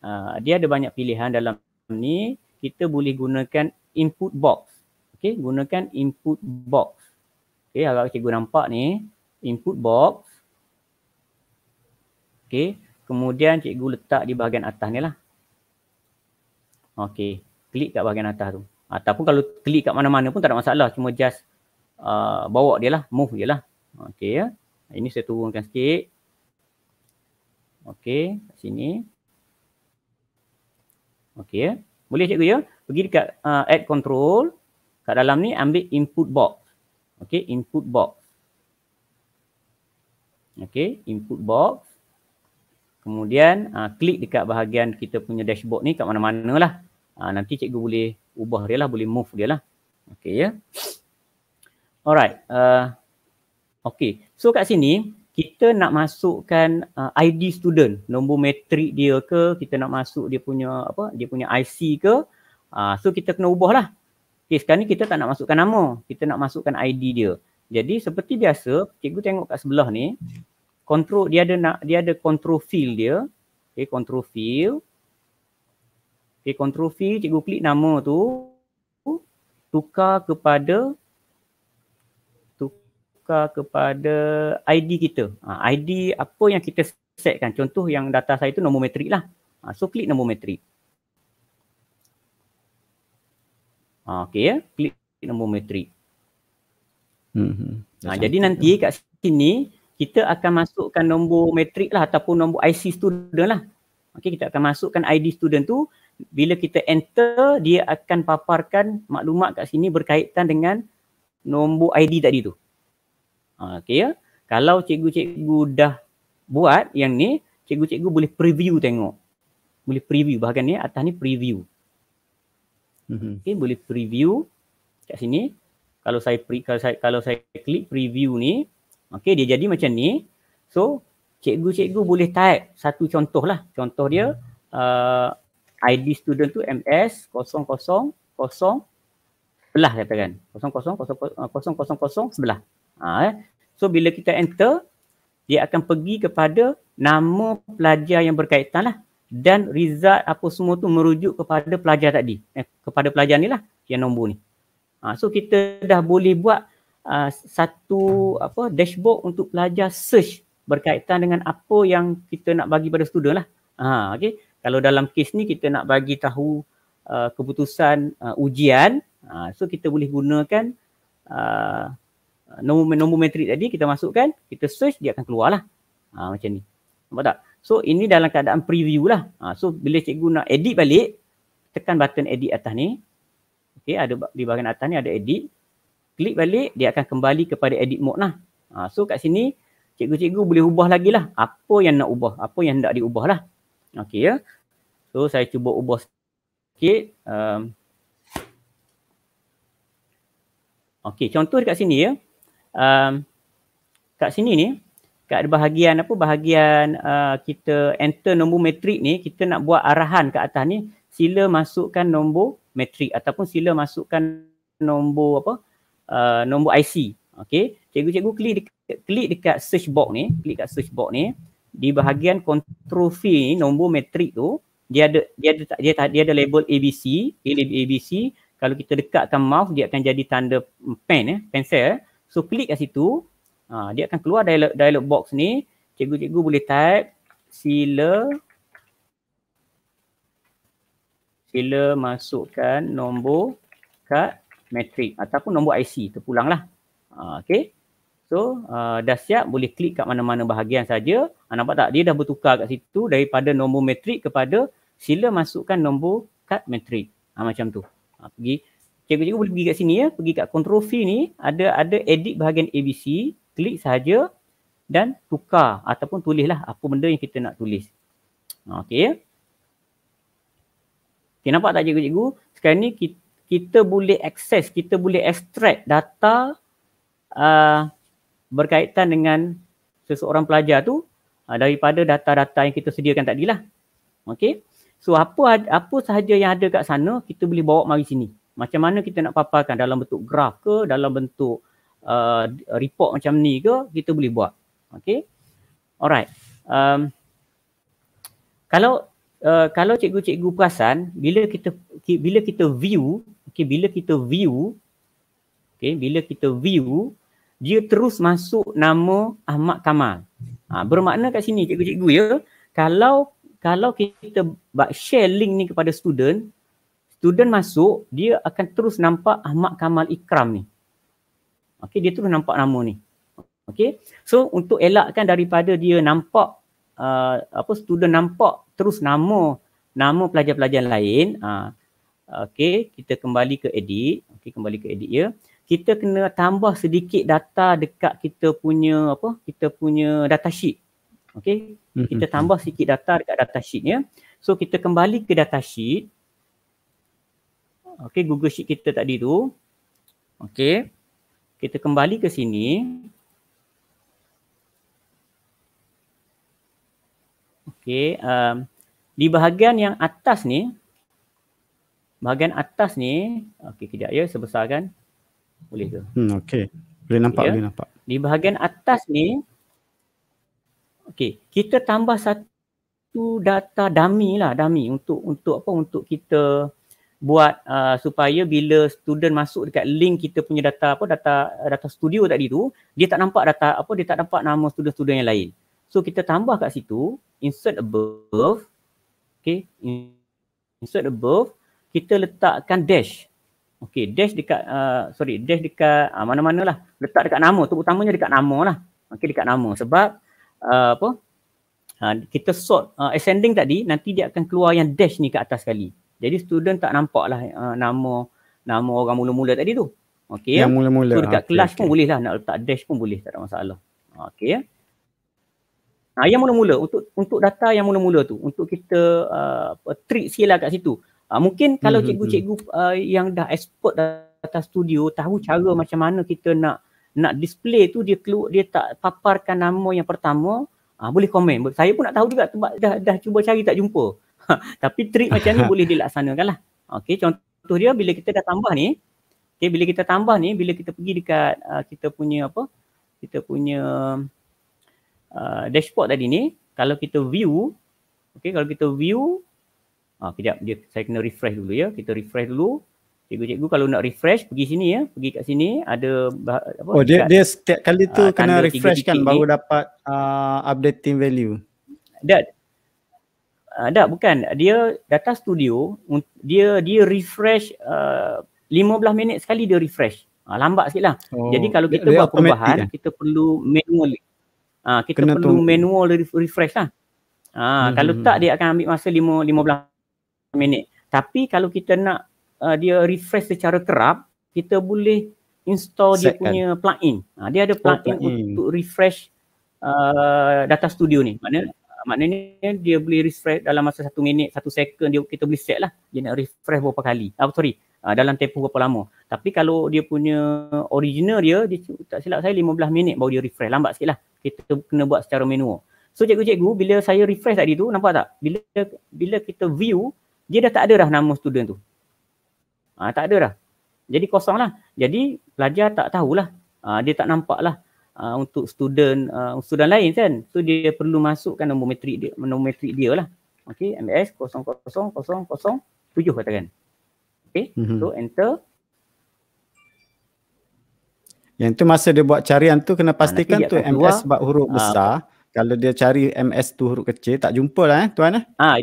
uh, dia ada banyak pilihan dalam ni kita boleh gunakan input box okey gunakan input box okey agak cikgu nampak ni input box okey kemudian cikgu letak di bahagian atas ni lah okey klik kat bahagian atas tu ataupun kalau klik kat mana-mana pun tak ada masalah cuma just uh, bawa dia lah move dia lah Okay ya ini saya turunkan sikit okey kat sini Okay, ya boleh cikgu ya pergi dekat uh, add control kat dalam ni ambil input box Okay, input box Okay, input box kemudian uh, klik dekat bahagian kita punya dashboard ni kat mana mana lah. Uh, nanti cikgu boleh ubah dia lah, boleh move dia lah. Okay, ya. Yeah. Alright. Uh, okay. So, kat sini, kita nak masukkan uh, ID student, nombor metrik dia ke, kita nak masuk dia punya apa, dia punya IC ke. Uh, so, kita kena ubah lah. Okay, sekarang ni kita tak nak masukkan nama. Kita nak masukkan ID dia. Jadi, seperti biasa, cikgu tengok kat sebelah ni, control, dia ada nak, dia ada control field dia. Okay, control field. Okay, control V, cikgu klik nama tu. Tukar kepada tukar kepada ID kita. Ha, ID apa yang kita set Contoh yang data saya tu nombor metrik lah. Ha, so, klik nombor metrik. Ha, okay ya. Klik nombor metrik. hmm Ha, jadi nanti kat sini kita akan masukkan nombor metrik lah ataupun nombor IC student lah. Okay, kita akan masukkan ID student tu bila kita enter dia akan paparkan maklumat kat sini berkaitan dengan nombor ID tadi tu. Ha, okay, ya. Kalau cikgu-cikgu dah buat yang ni, cikgu-cikgu boleh preview tengok. Boleh preview bahagian ni, atas ni preview. Mm-hmm. Okay, boleh preview kat sini. Kalau saya, pre, kalau saya kalau saya klik preview ni, okay, dia jadi macam ni. So, cikgu-cikgu boleh type satu contoh lah. Contoh dia, mhm. uh, ID student tu MS 000 sebelah katakan. 000 sebelah. Ha, eh. So bila kita enter, dia akan pergi kepada nama pelajar yang berkaitan lah. Dan result apa semua tu merujuk kepada pelajar tadi. Eh, kepada pelajar ni lah yang nombor ni. Ha, so kita dah boleh buat uh, satu apa dashboard untuk pelajar search berkaitan dengan apa yang kita nak bagi pada student lah. Ha, okay kalau dalam kes ni kita nak bagi tahu uh, keputusan uh, ujian uh, so kita boleh gunakan uh, nombor nombor tadi kita masukkan kita search dia akan keluarlah ha, macam ni nampak tak so ini dalam keadaan preview lah ha, so bila cikgu nak edit balik tekan button edit atas ni Okay, ada di bahagian atas ni ada edit klik balik dia akan kembali kepada edit mode lah ha, so kat sini cikgu-cikgu boleh ubah lagi lah apa yang nak ubah apa yang nak diubah lah Okay ya yeah. So saya cuba ubah sikit. Um, Okey, contoh dekat sini ya. Um, kat sini ni, kat bahagian apa, bahagian uh, kita enter nombor metrik ni, kita nak buat arahan kat atas ni, sila masukkan nombor metrik ataupun sila masukkan nombor apa, uh, nombor IC. Okey, cikgu-cikgu klik dekat, klik dekat search box ni, klik kat search box ni, di bahagian control fee ni, nombor metrik tu, dia ada dia ada dia ada, dia ada label ABC, label ABC. Kalau kita dekatkan mouse dia akan jadi tanda pen eh, pensel. So klik kat situ, ha, dia akan keluar dialog dialog box ni. Cikgu-cikgu boleh type sila sila masukkan nombor kad metrik ataupun nombor IC terpulang lah. Ha, okay. So uh, dah siap boleh klik kat mana-mana bahagian saja. Uh, nampak tak dia dah bertukar kat situ daripada nombor matrik kepada sila masukkan nombor kad matrik. Uh, ah, macam tu. Uh, pergi cikgu-cikgu boleh pergi kat sini ya, pergi kat control V ni ada ada edit bahagian ABC, klik saja dan tukar ataupun tulislah apa benda yang kita nak tulis. Uh, okay ya. Okay, nampak tak cikgu-cikgu? Sekarang ni kita, kita boleh access, kita boleh extract data uh, berkaitan dengan seseorang pelajar tu uh, daripada data-data yang kita sediakan tadi lah. okay? So apa apa sahaja yang ada kat sana kita boleh bawa mari sini. Macam mana kita nak paparkan dalam bentuk graf ke dalam bentuk uh, report macam ni ke kita boleh buat. okay? Alright. Um, kalau uh, kalau cikgu-cikgu perasan bila kita bila kita view okay? bila kita view okay? bila kita view dia terus masuk nama Ahmad Kamal. Ha, bermakna kat sini cikgu-cikgu ya, kalau kalau kita buat share link ni kepada student, student masuk, dia akan terus nampak Ahmad Kamal Ikram ni. Okey, dia terus nampak nama ni. Okey. So untuk elakkan daripada dia nampak uh, apa student nampak terus nama nama pelajar-pelajar lain, uh, okey, kita kembali ke edit, okey kembali ke edit ya kita kena tambah sedikit data dekat kita punya apa kita punya data sheet okey mm-hmm. kita tambah sikit data dekat data sheet ya so kita kembali ke data sheet okey google sheet kita tadi tu okey kita kembali ke sini okey um, di bahagian yang atas ni bahagian atas ni okey kejap ya sebesarkan boleh tu. Hmm, okay. Boleh nampak, ya? boleh nampak. Di bahagian atas ni, okay, kita tambah satu data dummy lah, dummy untuk untuk apa? Untuk kita buat uh, supaya bila student masuk dekat link kita punya data apa data data studio tadi tu dia tak nampak data apa dia tak nampak nama student-student yang lain. So kita tambah kat situ insert above okay insert above kita letakkan dash Okey, dash dekat uh, sorry, dash dekat uh, mana-mana lah. Letak dekat nama tu utamanya dekat nama lah. Okey, dekat nama sebab uh, apa? Uh, kita sort uh, ascending tadi nanti dia akan keluar yang dash ni kat atas sekali. Jadi student tak nampak lah uh, nama nama orang mula-mula tadi tu. Okey. Ya? Yang mula-mula. So dekat okay, ah, kelas okay. pun boleh lah nak letak dash pun boleh tak ada masalah. Okey ya. Nah, yang mula-mula untuk untuk data yang mula-mula tu untuk kita uh, treat sikitlah kat situ. Uh, mungkin kalau mm-hmm. cikgu-cikgu uh, yang dah export atas studio tahu cara macam mana kita nak nak display tu dia keluar dia tak paparkan nama yang pertama, uh, boleh komen. Saya pun nak tahu juga sebab dah dah cuba cari tak jumpa. Tapi trik macam ni boleh dilaksanakan lah. Okey, contoh dia bila kita dah tambah ni, okey bila kita tambah ni, bila kita pergi dekat uh, kita punya apa? Kita punya uh, dashboard tadi ni, kalau kita view, okey kalau kita view Ha, kejap dia saya kena refresh dulu ya. Kita refresh dulu. Cikgu-cikgu kalau nak refresh pergi sini ya. Pergi kat sini ada bah, apa? Oh dia, dia setiap kali tu uh, kena refresh kan baru ni. dapat uh, ah, updating value. Dah uh, tak bukan dia data studio dia dia refresh uh, ah, 15 minit sekali dia refresh. Uh, lambat sikitlah. Oh, Jadi kalau kita dia, buat dia perubahan kan? kita perlu manual. Uh, kita kena perlu tunggu. manual refresh lah. Uh, hmm. kalau hmm, tak hmm. dia akan ambil masa 5 15 minit. Tapi kalau kita nak uh, dia refresh secara kerap, kita boleh install Set dia kan. punya plugin. Ha, dia ada oh, plugin, oh, untuk refresh uh, data studio ni. mana maknanya dia boleh refresh dalam masa satu minit, satu second dia kita boleh set lah. Dia nak refresh berapa kali. Oh, sorry, ah, dalam tempoh berapa lama. Tapi kalau dia punya original dia, dia tak silap saya lima belas minit baru dia refresh. Lambat sikit lah. Kita kena buat secara manual. So cikgu-cikgu, bila saya refresh tadi tu, nampak tak? Bila bila kita view, dia dah tak ada dah nama student tu. Ha, tak ada dah. Jadi kosong lah. Jadi pelajar tak tahulah. Ha, dia tak nampak lah ha, untuk student uh, student lain kan. So dia perlu masukkan nombor metrik dia, nombor metrik dia lah. Okay, MS 00007 katakan. Okay, mm so enter. Yang tu masa dia buat carian tu kena ha, pastikan ha, tu MS buat huruf ha. besar. Kalau dia cari MS tu huruf kecil tak jumpa lah eh tuan eh. Ha,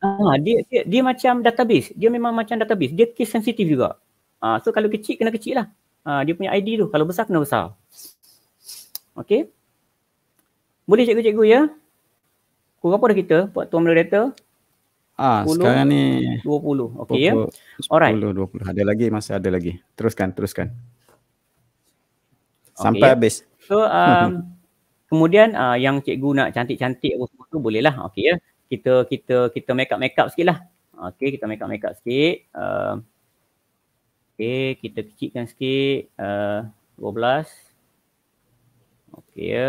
Ah ha, dia, dia dia macam database. Dia memang macam database. Dia case sensitif juga. Ah ha, so kalau kecil kena kecil lah. Ah ha, dia punya ID tu. Kalau besar kena besar. Okay. Boleh cikgu-cikgu ya? Kurang apa dah kita buat tuan moderator? Ah 10, sekarang ni 20. Okey ya. Alright. 20 Ada lagi masa ada lagi. Teruskan teruskan. Ya? Sampai habis. So um, kemudian uh, yang cikgu nak cantik-cantik apa semua tu boleh lah. Okey ya kita kita kita make up make up sikit lah. Okay, kita make up make up sikit. Uh, okay, kita kecilkan sikit. Uh, 12. Okay, ya.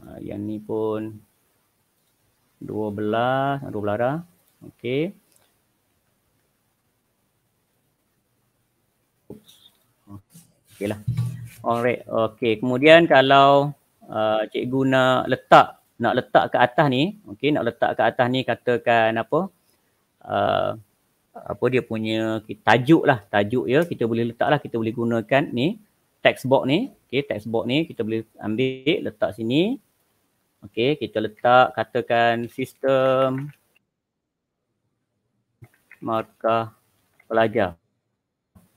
Uh, yang ni pun 12. 12 dah. Okay. Okay lah. Alright. Okay. Kemudian kalau uh, cikgu nak letak nak letak ke atas ni okey nak letak ke atas ni katakan apa uh, apa dia punya tajuk lah tajuk ya kita boleh letak lah kita boleh gunakan ni text box ni okey text box ni kita boleh ambil letak sini okey kita letak katakan sistem markah pelajar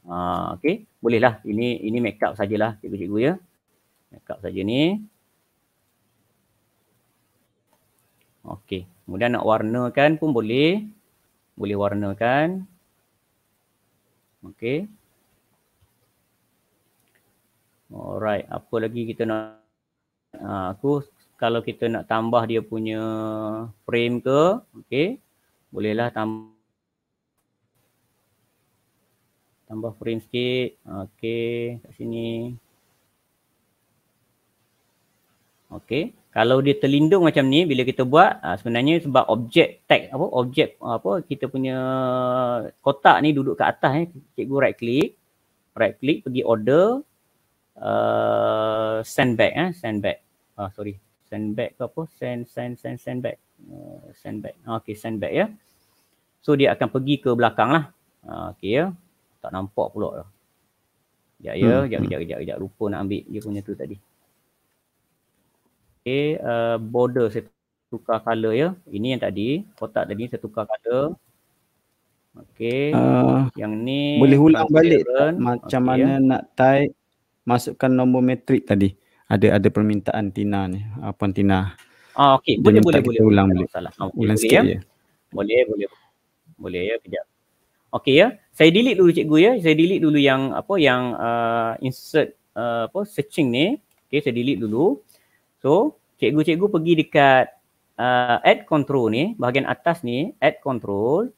ha, okey bolehlah ini ini makeup up sajalah cikgu-cikgu ya makeup saja ni Okey. Kemudian nak warnakan pun boleh. Boleh warnakan. Okey. Alright, apa lagi kita nak ha, aku kalau kita nak tambah dia punya frame ke, okey. Bolehlah tambah tambah frame sikit. Okey, kat sini. Okey kalau dia terlindung macam ni bila kita buat uh, sebenarnya sebab objek tag apa objek apa kita punya kotak ni duduk kat atas eh cikgu right click right click pergi order uh, send back eh send back ah sorry send back ke apa send send send send back uh, send back okey send back ya yeah. so dia akan pergi ke belakang lah uh, okey ya yeah. tak nampak pula lah. Ya ya, hmm. jap kejap hmm. kejap lupa nak ambil dia punya tu tadi okay, uh, eh, border saya tukar color ya. Ini yang tadi, kotak tadi saya tukar color. Okey. Uh, ah, yang ni boleh ulang balik tak? Ya. macam okay, mana ya. nak type masukkan nombor metrik tadi. Ada ada permintaan Tina ni. Apa uh, Tina? Ah okey, boleh boleh boleh. Boleh ulang boleh. Salah. Ah, okay, ulang boleh, sikit ya. Boleh boleh. Boleh ya kejap. Okey ya. Saya delete dulu cikgu ya. Saya delete dulu yang apa yang uh, insert uh, apa searching ni. Okey, saya delete dulu. So, cikgu-cikgu pergi dekat uh, add control ni, bahagian atas ni, add control.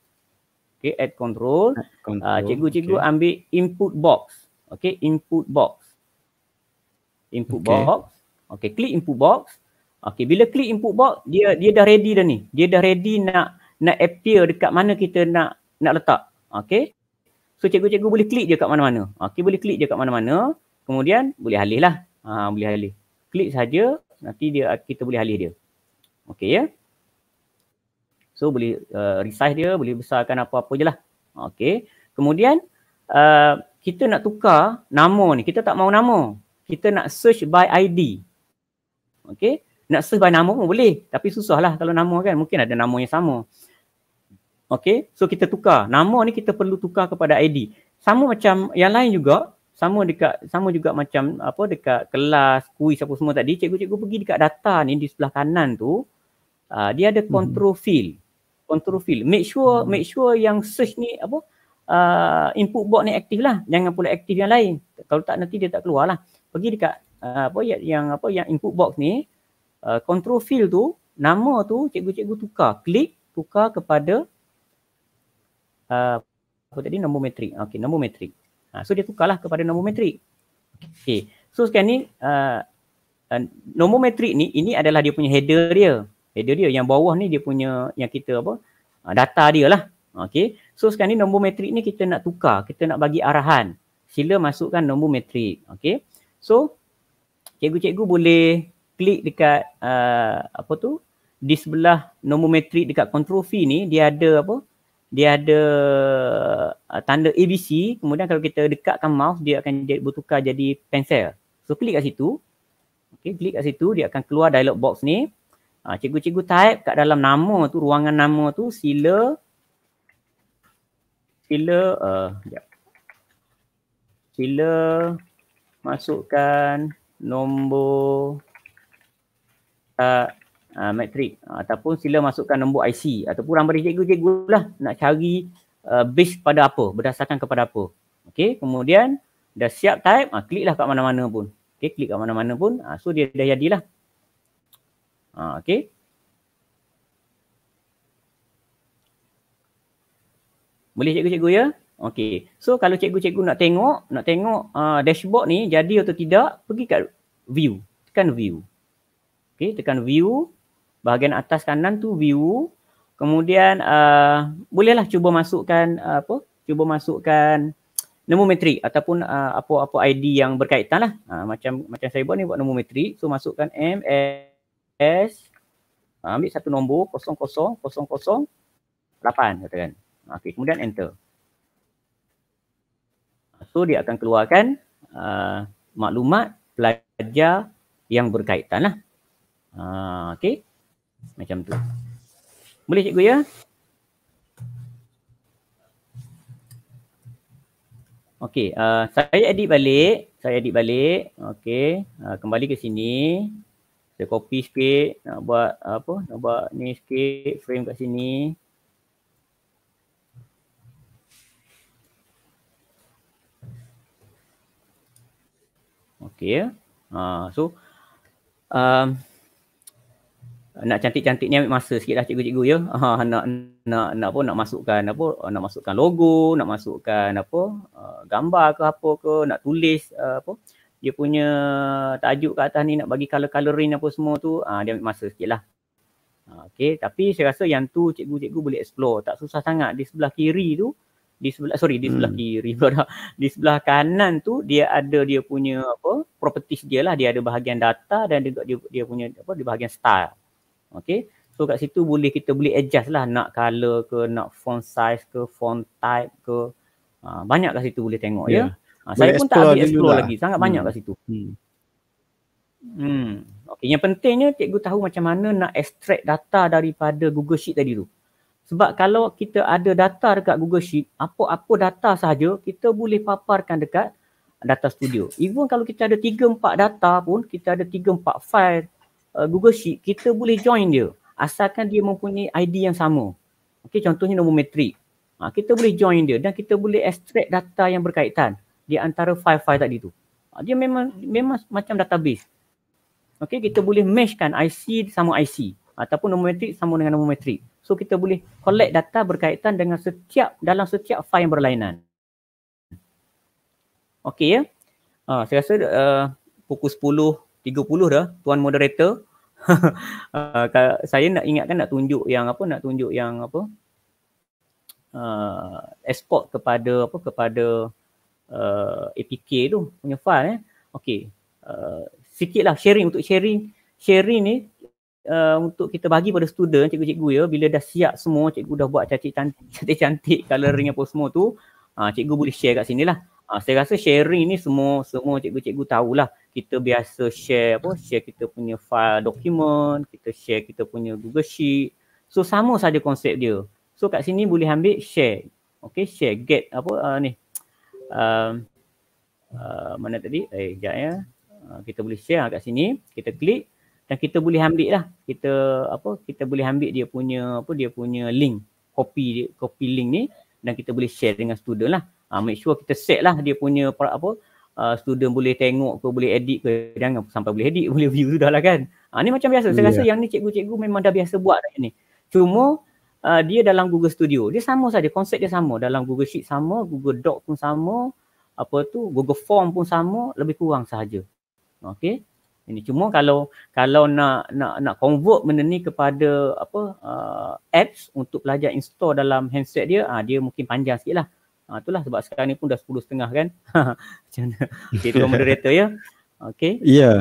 Okay, add control. Add control. Uh, cikgu-cikgu okay. ambil input box. Okay, input box. Input okay. box. Okay, klik input box. Okay, bila klik input box, dia dia dah ready dah ni. Dia dah ready nak nak appear dekat mana kita nak nak letak. Okay. So, cikgu-cikgu boleh klik je kat mana-mana. Okay, boleh klik je kat mana-mana. Kemudian, boleh alih lah. Ha, ah, boleh alih. Klik saja nanti dia kita boleh alih dia. Okey ya. So boleh uh, resize dia, boleh besarkan apa-apa je lah. Okey. Kemudian uh, kita nak tukar nama ni. Kita tak mau nama. Kita nak search by ID. Okey. Nak search by nama pun boleh. Tapi susah lah kalau nama kan. Mungkin ada nama yang sama. Okey. So kita tukar. Nama ni kita perlu tukar kepada ID. Sama macam yang lain juga sama dekat sama juga macam apa dekat kelas kuis apa semua tadi cikgu-cikgu pergi dekat data ni di sebelah kanan tu uh, dia ada control hmm. field control field make sure hmm. make sure yang search ni apa uh, input box ni aktif lah jangan pula aktif yang lain kalau tak nanti dia tak keluar lah pergi dekat uh, apa yang apa yang input box ni uh, control field tu nama tu cikgu-cikgu tukar klik tukar kepada uh, apa tadi nombor metrik okey nombor metrik Ha, so dia tukarlah kepada nombor metrik. Okay. So sekarang ni uh, uh, nombor metrik ni ini adalah dia punya header dia. Header dia yang bawah ni dia punya yang kita apa uh, data dia lah. Okay. So sekarang ni nombor metrik ni kita nak tukar. Kita nak bagi arahan. Sila masukkan nombor metrik. Okay. So cikgu-cikgu boleh klik dekat uh, apa tu di sebelah nombor metrik dekat control V ni dia ada apa dia ada uh, tanda ABC kemudian kalau kita dekatkan mouse dia akan jadi bertukar jadi pensel so klik kat situ okey klik kat situ dia akan keluar dialog box ni uh, cikgu-cikgu type kat dalam nama tu ruangan nama tu sila sila uh, jap sila masukkan nombor uh, uh, metrik ataupun sila masukkan nombor IC ataupun ramai cikgu-cikgu lah nak cari uh, base pada apa, berdasarkan kepada apa. okay? kemudian dah siap type, uh, kliklah kat mana-mana pun. Okey, klik kat mana-mana pun. Uh, so dia dah jadilah. Uh, Okey. Boleh cikgu-cikgu ya? okay? So kalau cikgu-cikgu nak tengok, nak tengok uh, dashboard ni jadi atau tidak, pergi kat view. Tekan view. okay? tekan view bahagian atas kanan tu view kemudian uh, bolehlah cuba masukkan uh, apa cuba masukkan nomometri ataupun uh, apa-apa ID yang berkaitan lah uh, macam macam saya buat ni buat nomometri so masukkan M S uh, ambil satu nombor 00008 katakan ha, okey kemudian enter so dia akan keluarkan uh, maklumat pelajar yang berkaitan lah uh, okey macam tu. Boleh cikgu ya? Okey, uh, saya edit balik. Saya edit balik. Okey, uh, kembali ke sini. Saya copy sikit. Nak buat uh, apa? Nak buat ni sikit. Frame kat sini. Okey. Ya? Uh, so, um, nak cantik-cantik ni ambil masa sikitlah cikgu-cikgu ya. Ha nak nak nak apa nak masukkan apa nak masukkan logo, nak masukkan apa eh, gambar ke apa ke, nak tulis eh, apa dia punya tajuk kat atas ni nak bagi color-coloring apa semua tu, ah dia ambil masa sikitlah. Ah, okey, tapi saya rasa yang tu cikgu-cikgu boleh explore, tak susah sangat di sebelah kiri tu di sebelah sorry di sebelah hmm. kiri pula di sebelah kanan tu dia ada dia punya apa properties dia lah dia ada bahagian data dan dia, dia punya apa di bahagian style Okay. So kat situ boleh kita boleh adjust lah nak color ke, nak font size ke, font type ke. Uh, banyak kat situ boleh tengok yeah. ya. Uh, saya pun tak habis explore lah. lagi. Lah. Sangat banyak hmm. kat situ. Hmm. hmm. Okay. Yang pentingnya cikgu tahu macam mana nak extract data daripada Google Sheet tadi tu. Sebab kalau kita ada data dekat Google Sheet, apa-apa data sahaja kita boleh paparkan dekat data studio. Even kalau kita ada 3-4 data pun, kita ada 3-4 file uh, Google Sheet, kita boleh join dia asalkan dia mempunyai ID yang sama. Okey, contohnya nombor metrik. Ha, kita boleh join dia dan kita boleh extract data yang berkaitan di antara file-file tadi tu. Ha, dia memang memang macam database. Okey, kita boleh meshkan IC sama IC ataupun nombor metrik sama dengan nombor metrik. So kita boleh collect data berkaitan dengan setiap dalam setiap file yang berlainan. Okey ya. Ha, saya rasa uh, pukul 10.30 dah tuan moderator uh, saya nak ingatkan nak tunjuk yang apa nak tunjuk yang apa uh, export kepada apa kepada uh, eh, APK tu punya file eh. Okey. Uh, sikitlah sharing untuk sharing sharing ni uh, untuk kita bagi pada student cikgu-cikgu ya bila dah siap semua cikgu dah buat cantik-cantik coloring apa semua tu uh, cikgu boleh share kat sinilah. Uh, saya rasa sharing ni semua semua cikgu-cikgu tahulah kita biasa share apa share kita punya file dokumen kita share kita punya google sheet so sama saja konsep dia so kat sini boleh ambil share Okay share get apa uh, ni um, uh, mana tadi eh jap ya uh, kita boleh share kat sini kita klik dan kita boleh ambil lah kita apa kita boleh ambil dia punya apa dia punya link copy dia copy link ni dan kita boleh share dengan student lah uh, make sure kita set lah dia punya apa uh, uh, student boleh tengok ke boleh edit ke jangan sampai boleh edit boleh view sudah lah kan uh, ni macam biasa saya yeah. rasa yang ni cikgu-cikgu memang dah biasa buat dah ni cuma uh, dia dalam Google Studio dia sama saja konsep dia sama dalam Google Sheet sama Google Doc pun sama apa tu Google Form pun sama lebih kurang sahaja okey ini cuma kalau kalau nak nak nak convert benda ni kepada apa uh, apps untuk pelajar install dalam handset dia uh, dia mungkin panjang sikitlah Ha, itulah sebab sekarang ni pun dah sepuluh setengah kan. Ha, macam mana? Okay, tuan moderator ya. Okay. Ya. Yeah.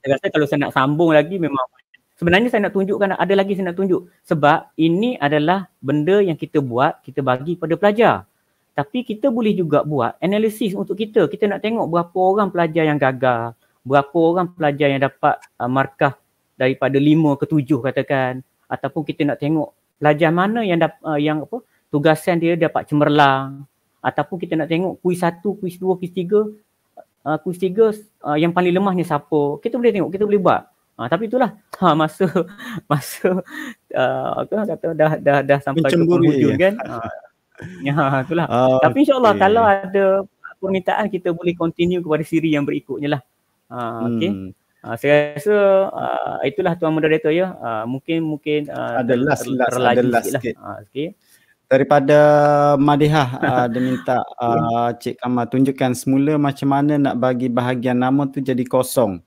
Saya rasa kalau saya nak sambung lagi memang Sebenarnya saya nak tunjukkan ada lagi saya nak tunjuk sebab ini adalah benda yang kita buat kita bagi pada pelajar. Tapi kita boleh juga buat analisis untuk kita. Kita nak tengok berapa orang pelajar yang gagal, berapa orang pelajar yang dapat uh, markah daripada lima ke tujuh katakan ataupun kita nak tengok pelajar mana yang da- uh, yang apa tugasan dia dapat cemerlang, ataupun kita nak tengok kuis satu, kuis dua, kuis tiga, uh, kuis tiga uh, yang paling lemahnya siapa. Kita boleh tengok, kita boleh buat. Uh, tapi itulah ha, masa masa uh, apa kata dah dah dah sampai ke penghujung kan? Ah. ya. kan. Ya, itulah. Uh, tapi insyaAllah kalau ada permintaan kita boleh continue kepada siri yang berikutnya lah. Uh, okay. Hmm. Uh, saya rasa uh, itulah tuan moderator ya. Uh, mungkin mungkin uh, ada last last ada last sikit. Lah. Uh, okay daripada Madihah uh, dia minta uh, Cik Kamal tunjukkan semula macam mana nak bagi bahagian nama tu jadi kosong.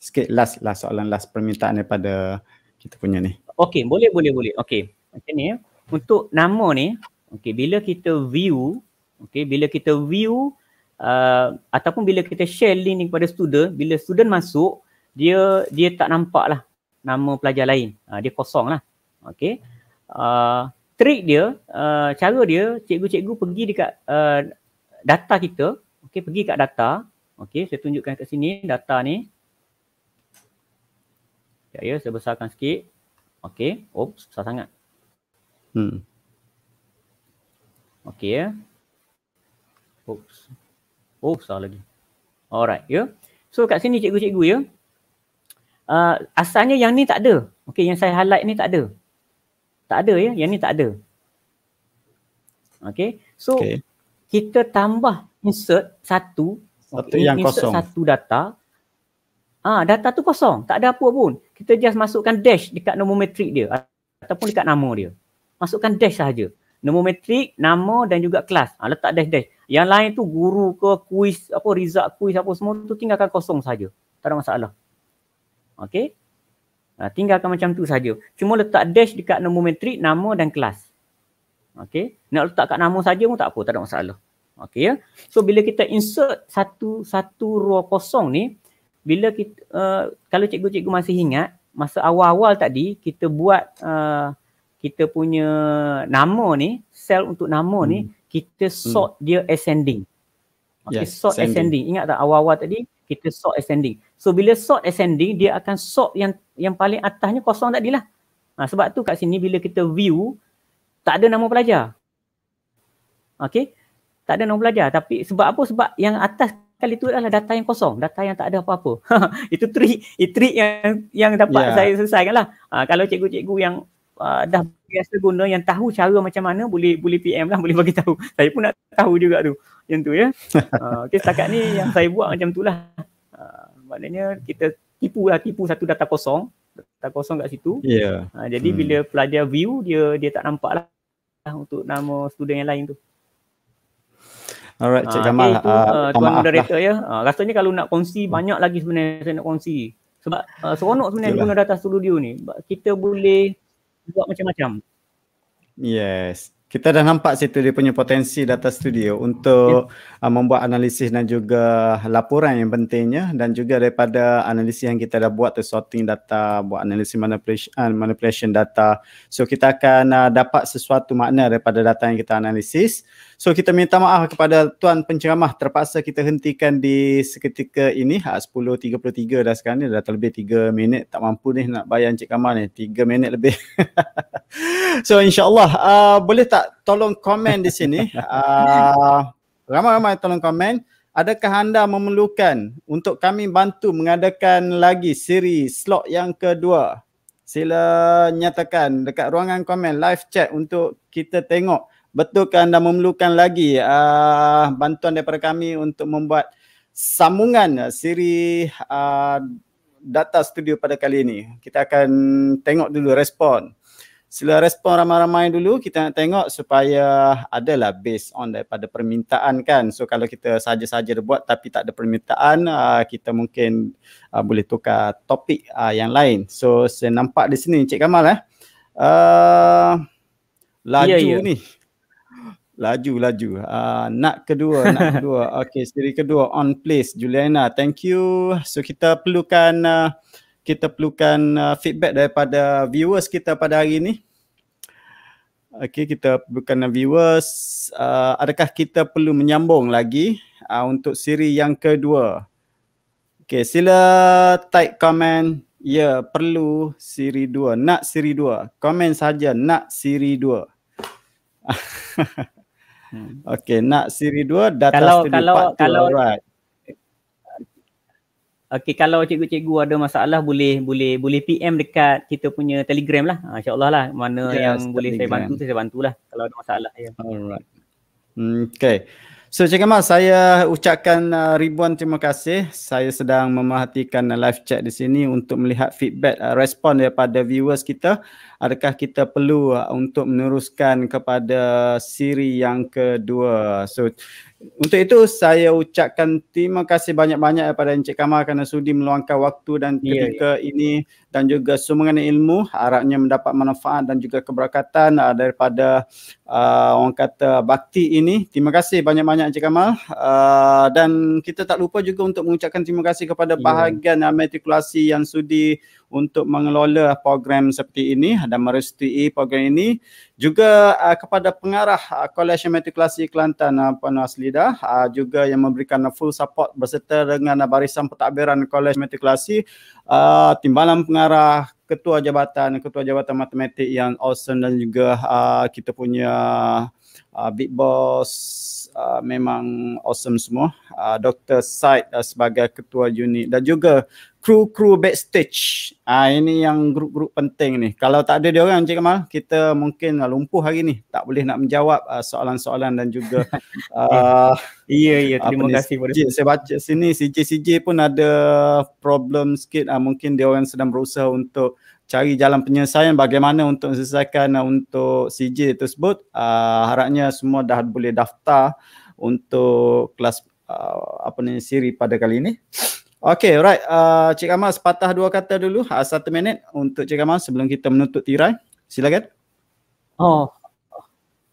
Sikit last last soalan last permintaan daripada kita punya ni. Okey, boleh boleh boleh. Okey. Macam ni eh. untuk nama ni, okey bila kita view, okey bila kita view uh, ataupun bila kita share link ni kepada student, bila student masuk, dia dia tak nampak lah nama pelajar lain. Uh, dia kosong lah. Okey. Uh, trick dia uh, cara dia cikgu-cikgu pergi dekat uh, data kita okey pergi dekat data okey saya tunjukkan kat sini data ni ya ya saya besarkan sikit okey oops besar sangat hmm okey ya oops oops oh, salah lagi alright ya yeah. so kat sini cikgu-cikgu ya uh, asalnya yang ni tak ada okey yang saya highlight ni tak ada tak ada ya, yang ni tak ada. Okay, so okay. kita tambah insert satu, satu yang insert kosong. satu data. Ah, ha, data tu kosong, tak ada apa pun. Kita just masukkan dash dekat nombor metrik dia ataupun dekat nama dia. Masukkan dash sahaja. Nombor metrik, nama dan juga kelas. Ha, letak dash-dash. Yang lain tu guru ke kuis, apa result kuis apa semua tu tinggalkan kosong saja. Tak ada masalah. Okay. Uh, tinggalkan macam tu saja. Cuma letak dash dekat nombor matrik, nama dan kelas. Okey. Nak letak kat nama saja pun tak apa, tak ada masalah. Okey ya. So bila kita insert satu satu row kosong ni, bila kita uh, eh, kalau cikgu-cikgu masih ingat masa awal-awal tadi kita buat uh, kita punya nama ni, sel untuk nama hmm. ni, kita sort hmm. dia ascending. Okey, yes, sort ascending. ascending. Ingat tak awal-awal tadi? kita sort ascending. So bila sort ascending dia akan sort yang yang paling atasnya kosong tadi lah. Ha, sebab tu kat sini bila kita view tak ada nama pelajar. Okay. Tak ada nama pelajar tapi sebab apa? Sebab yang atas kali tu adalah data yang kosong. Data yang tak ada apa-apa. itu trik, itu trik yang yang dapat yeah. saya selesaikan lah. Ha, kalau cikgu-cikgu yang uh, dah biasa guna yang tahu cara macam mana boleh boleh PM lah boleh bagi tahu. Saya pun nak tahu juga tu macam tu ya. Uh, ah, okay, setakat ni yang saya buat macam tu lah. Uh, maknanya kita tipu lah, tipu satu data kosong. Data kosong kat situ. Yeah. Ya. Uh, jadi hmm. bila pelajar view, dia dia tak nampak lah, lah untuk nama student yang lain tu. Alright, Cik ah, Jamal. Uh, itu, uh, tuan moderator lah. ya. Uh, rasanya kalau nak kongsi, banyak lagi sebenarnya saya nak kongsi. Sebab uh, seronok sebenarnya guna data studio ni. Kita boleh buat macam-macam. Yes, kita dah nampak situ dia punya potensi data studio untuk ya. uh, membuat analisis dan juga laporan yang pentingnya dan juga daripada analisis yang kita dah buat tu sorting data buat analisis manipulation, uh, manipulation data so kita akan uh, dapat sesuatu makna daripada data yang kita analisis So kita minta maaf kepada tuan penceramah terpaksa kita hentikan di seketika ini ha 10.33 dah sekarang ni dah terlebih 3 minit tak mampu ni nak bayar Encik Kamal ni 3 minit lebih. so insyaallah uh, boleh tak tolong komen di sini uh, ramai-ramai tolong komen adakah anda memerlukan untuk kami bantu mengadakan lagi siri slot yang kedua? Sila nyatakan dekat ruangan komen live chat untuk kita tengok Betul, betulkan anda memerlukan lagi uh, bantuan daripada kami untuk membuat sambungan ah, siri uh, data studio pada kali ini. Kita akan tengok dulu respon. Sila respon ramai-ramai dulu kita nak tengok supaya adalah based on daripada permintaan kan. So kalau kita saja-saja buat tapi tak ada permintaan uh, kita mungkin uh, boleh tukar topik uh, yang lain. So saya nampak di sini Encik Kamal eh. Uh, laju yeah, yeah. ni. Laju, laju. Uh, nak kedua, nak kedua. Okay, siri kedua on place. Juliana, thank you. So kita perlukan uh, kita perlukan uh, feedback daripada viewers kita pada hari ini. Okay, kita perlukan ah, viewers. Uh, adakah kita perlu menyambung lagi uh, untuk siri yang kedua? Okay, sila type komen. Ya, yeah, perlu siri dua. Nak siri dua. Comment saja nak siri dua. Hmm. Okay, nak siri dua data kalau, studio kalau, part kalau, two, alright. Okay, kalau cikgu-cikgu ada masalah boleh boleh boleh PM dekat kita punya Telegram lah. Ha, InsyaAllah lah mana yes, yang telegram. boleh saya bantu saya bantulah kalau ada masalah. Ya. Alright. Hmm, okay. So Cikgu Mas, saya ucapkan uh, ribuan terima kasih. Saya sedang memerhatikan uh, live chat di sini untuk melihat feedback, uh, respon daripada viewers kita. Adakah kita perlu uh, untuk meneruskan kepada siri yang kedua? So untuk itu saya ucapkan terima kasih banyak-banyak kepada Encik Kamal kerana sudi meluangkan waktu dan ya, ketika yeah, yeah. ini dan juga mengenai ilmu harapnya mendapat manfaat dan juga keberkatan uh, daripada uh, orang kata bakti ini. Terima kasih banyak-banyak Encik Kamal. Uh, dan kita tak lupa juga untuk mengucapkan terima kasih kepada ya. bahagian yeah. Uh, matrikulasi yang sudi untuk mengelola program seperti ini dan merestui program ini juga uh, kepada pengarah uh, ah, Kolej Matrikulasi Kelantan uh, Puan Aslida uh, juga yang memberikan uh, full support berserta dengan uh, barisan pentadbiran Kolej Matrikulasi uh, timbalan pengarah ketua jabatan ketua jabatan matematik yang awesome dan juga uh, kita punya uh, big boss Uh, memang awesome semua. Uh, Dr. Syed uh, sebagai ketua unit dan juga kru-kru backstage. Ah ini yang grup-grup penting ni. Kalau tak ada dia orang Encik Kamal, kita mungkin ah, lumpuh hari ni. Tak boleh nak menjawab uh, soalan-soalan dan juga uh, Iya, iya. Terima ni, kasih. Si, saya baca sini, cj pun ada problem sikit. Uh, mungkin dia orang sedang berusaha untuk cari jalan penyelesaian bagaimana untuk selesaikan uh, untuk CJ tersebut. Uh, harapnya semua dah boleh daftar untuk kelas uh, apa ni siri pada kali ini. Okay, right. Uh, Cik Kamal, sepatah dua kata dulu. Uh, satu minit untuk Cik Kamal sebelum kita menutup tirai. Silakan. Oh,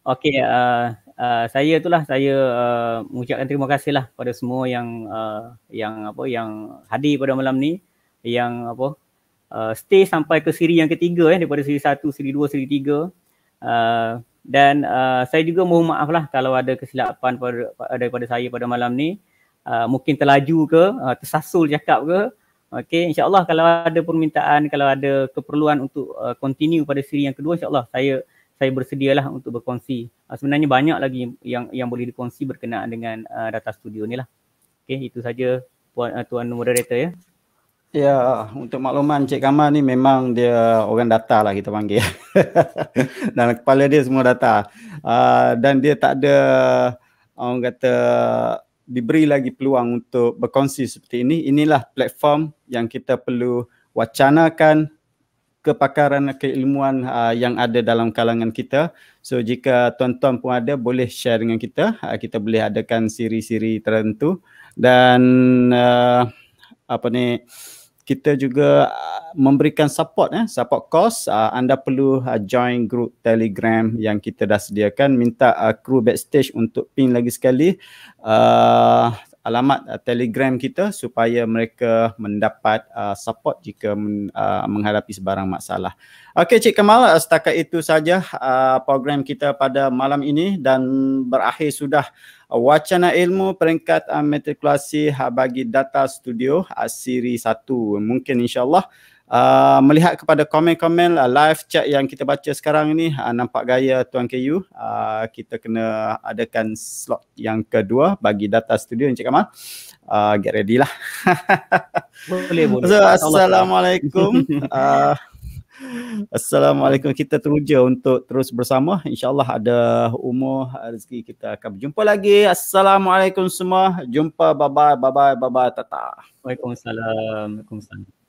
okay. Uh, uh, saya itulah saya uh, mengucapkan terima kasih lah pada semua yang uh, yang apa yang hadir pada malam ni yang apa uh, stay sampai ke siri yang ketiga eh daripada siri satu, siri dua, siri tiga uh, dan uh, saya juga mohon maaf lah kalau ada kesilapan pada, daripada saya pada malam ni. Ah, mungkin terlaju ke, uh, tersasul cakap ke. Okey, insyaAllah kalau ada permintaan, kalau ada keperluan untuk uh, continue pada siri yang kedua, insyaAllah saya saya bersedialah untuk berkongsi. Uh, sebenarnya banyak lagi yang yang boleh dikongsi berkenaan dengan uh, data studio ni lah. Okey, itu saja tuan uh, Tuan Moderator ya. Ya, untuk makluman Cik Kamal ni memang dia orang data lah kita panggil. dan kepala dia semua data. Uh, dan dia tak ada, orang kata, diberi lagi peluang untuk berkongsi seperti ini, inilah platform yang kita perlu wacanakan kepakaran keilmuan uh, yang ada dalam kalangan kita. So jika tuan-tuan pun ada boleh share dengan kita, uh, kita boleh adakan siri-siri tertentu dan uh, apa ni uh, kita juga ah, memberikan support eh support cost. uh, ah, anda perlu uh, join group Telegram yang kita dah sediakan minta uh, crew backstage untuk ping lagi sekali uh, alamat uh, Telegram kita supaya mereka mendapat uh, support jika men, uh, menghadapi sebarang masalah. Okey Cik Kamal setakat itu saja uh, program kita pada malam ini dan berakhir sudah Wacana Ilmu Peringkat uh, Matrikulasi hak bagi data studio uh, siri 1 mungkin insyaallah Uh, melihat kepada komen-komen uh, live chat yang kita baca sekarang ni uh, nampak gaya Tuan KU uh, kita kena adakan slot yang kedua bagi data studio Encik Kamal uh, get ready lah boleh boleh so, Assalamualaikum uh, Assalamualaikum. Kita teruja untuk terus bersama. InsyaAllah ada umur rezeki kita akan berjumpa lagi. Assalamualaikum semua. Jumpa. Bye-bye. Bye-bye. Bye-bye. Tata. Waalaikumsalam. Waalaikumsalam.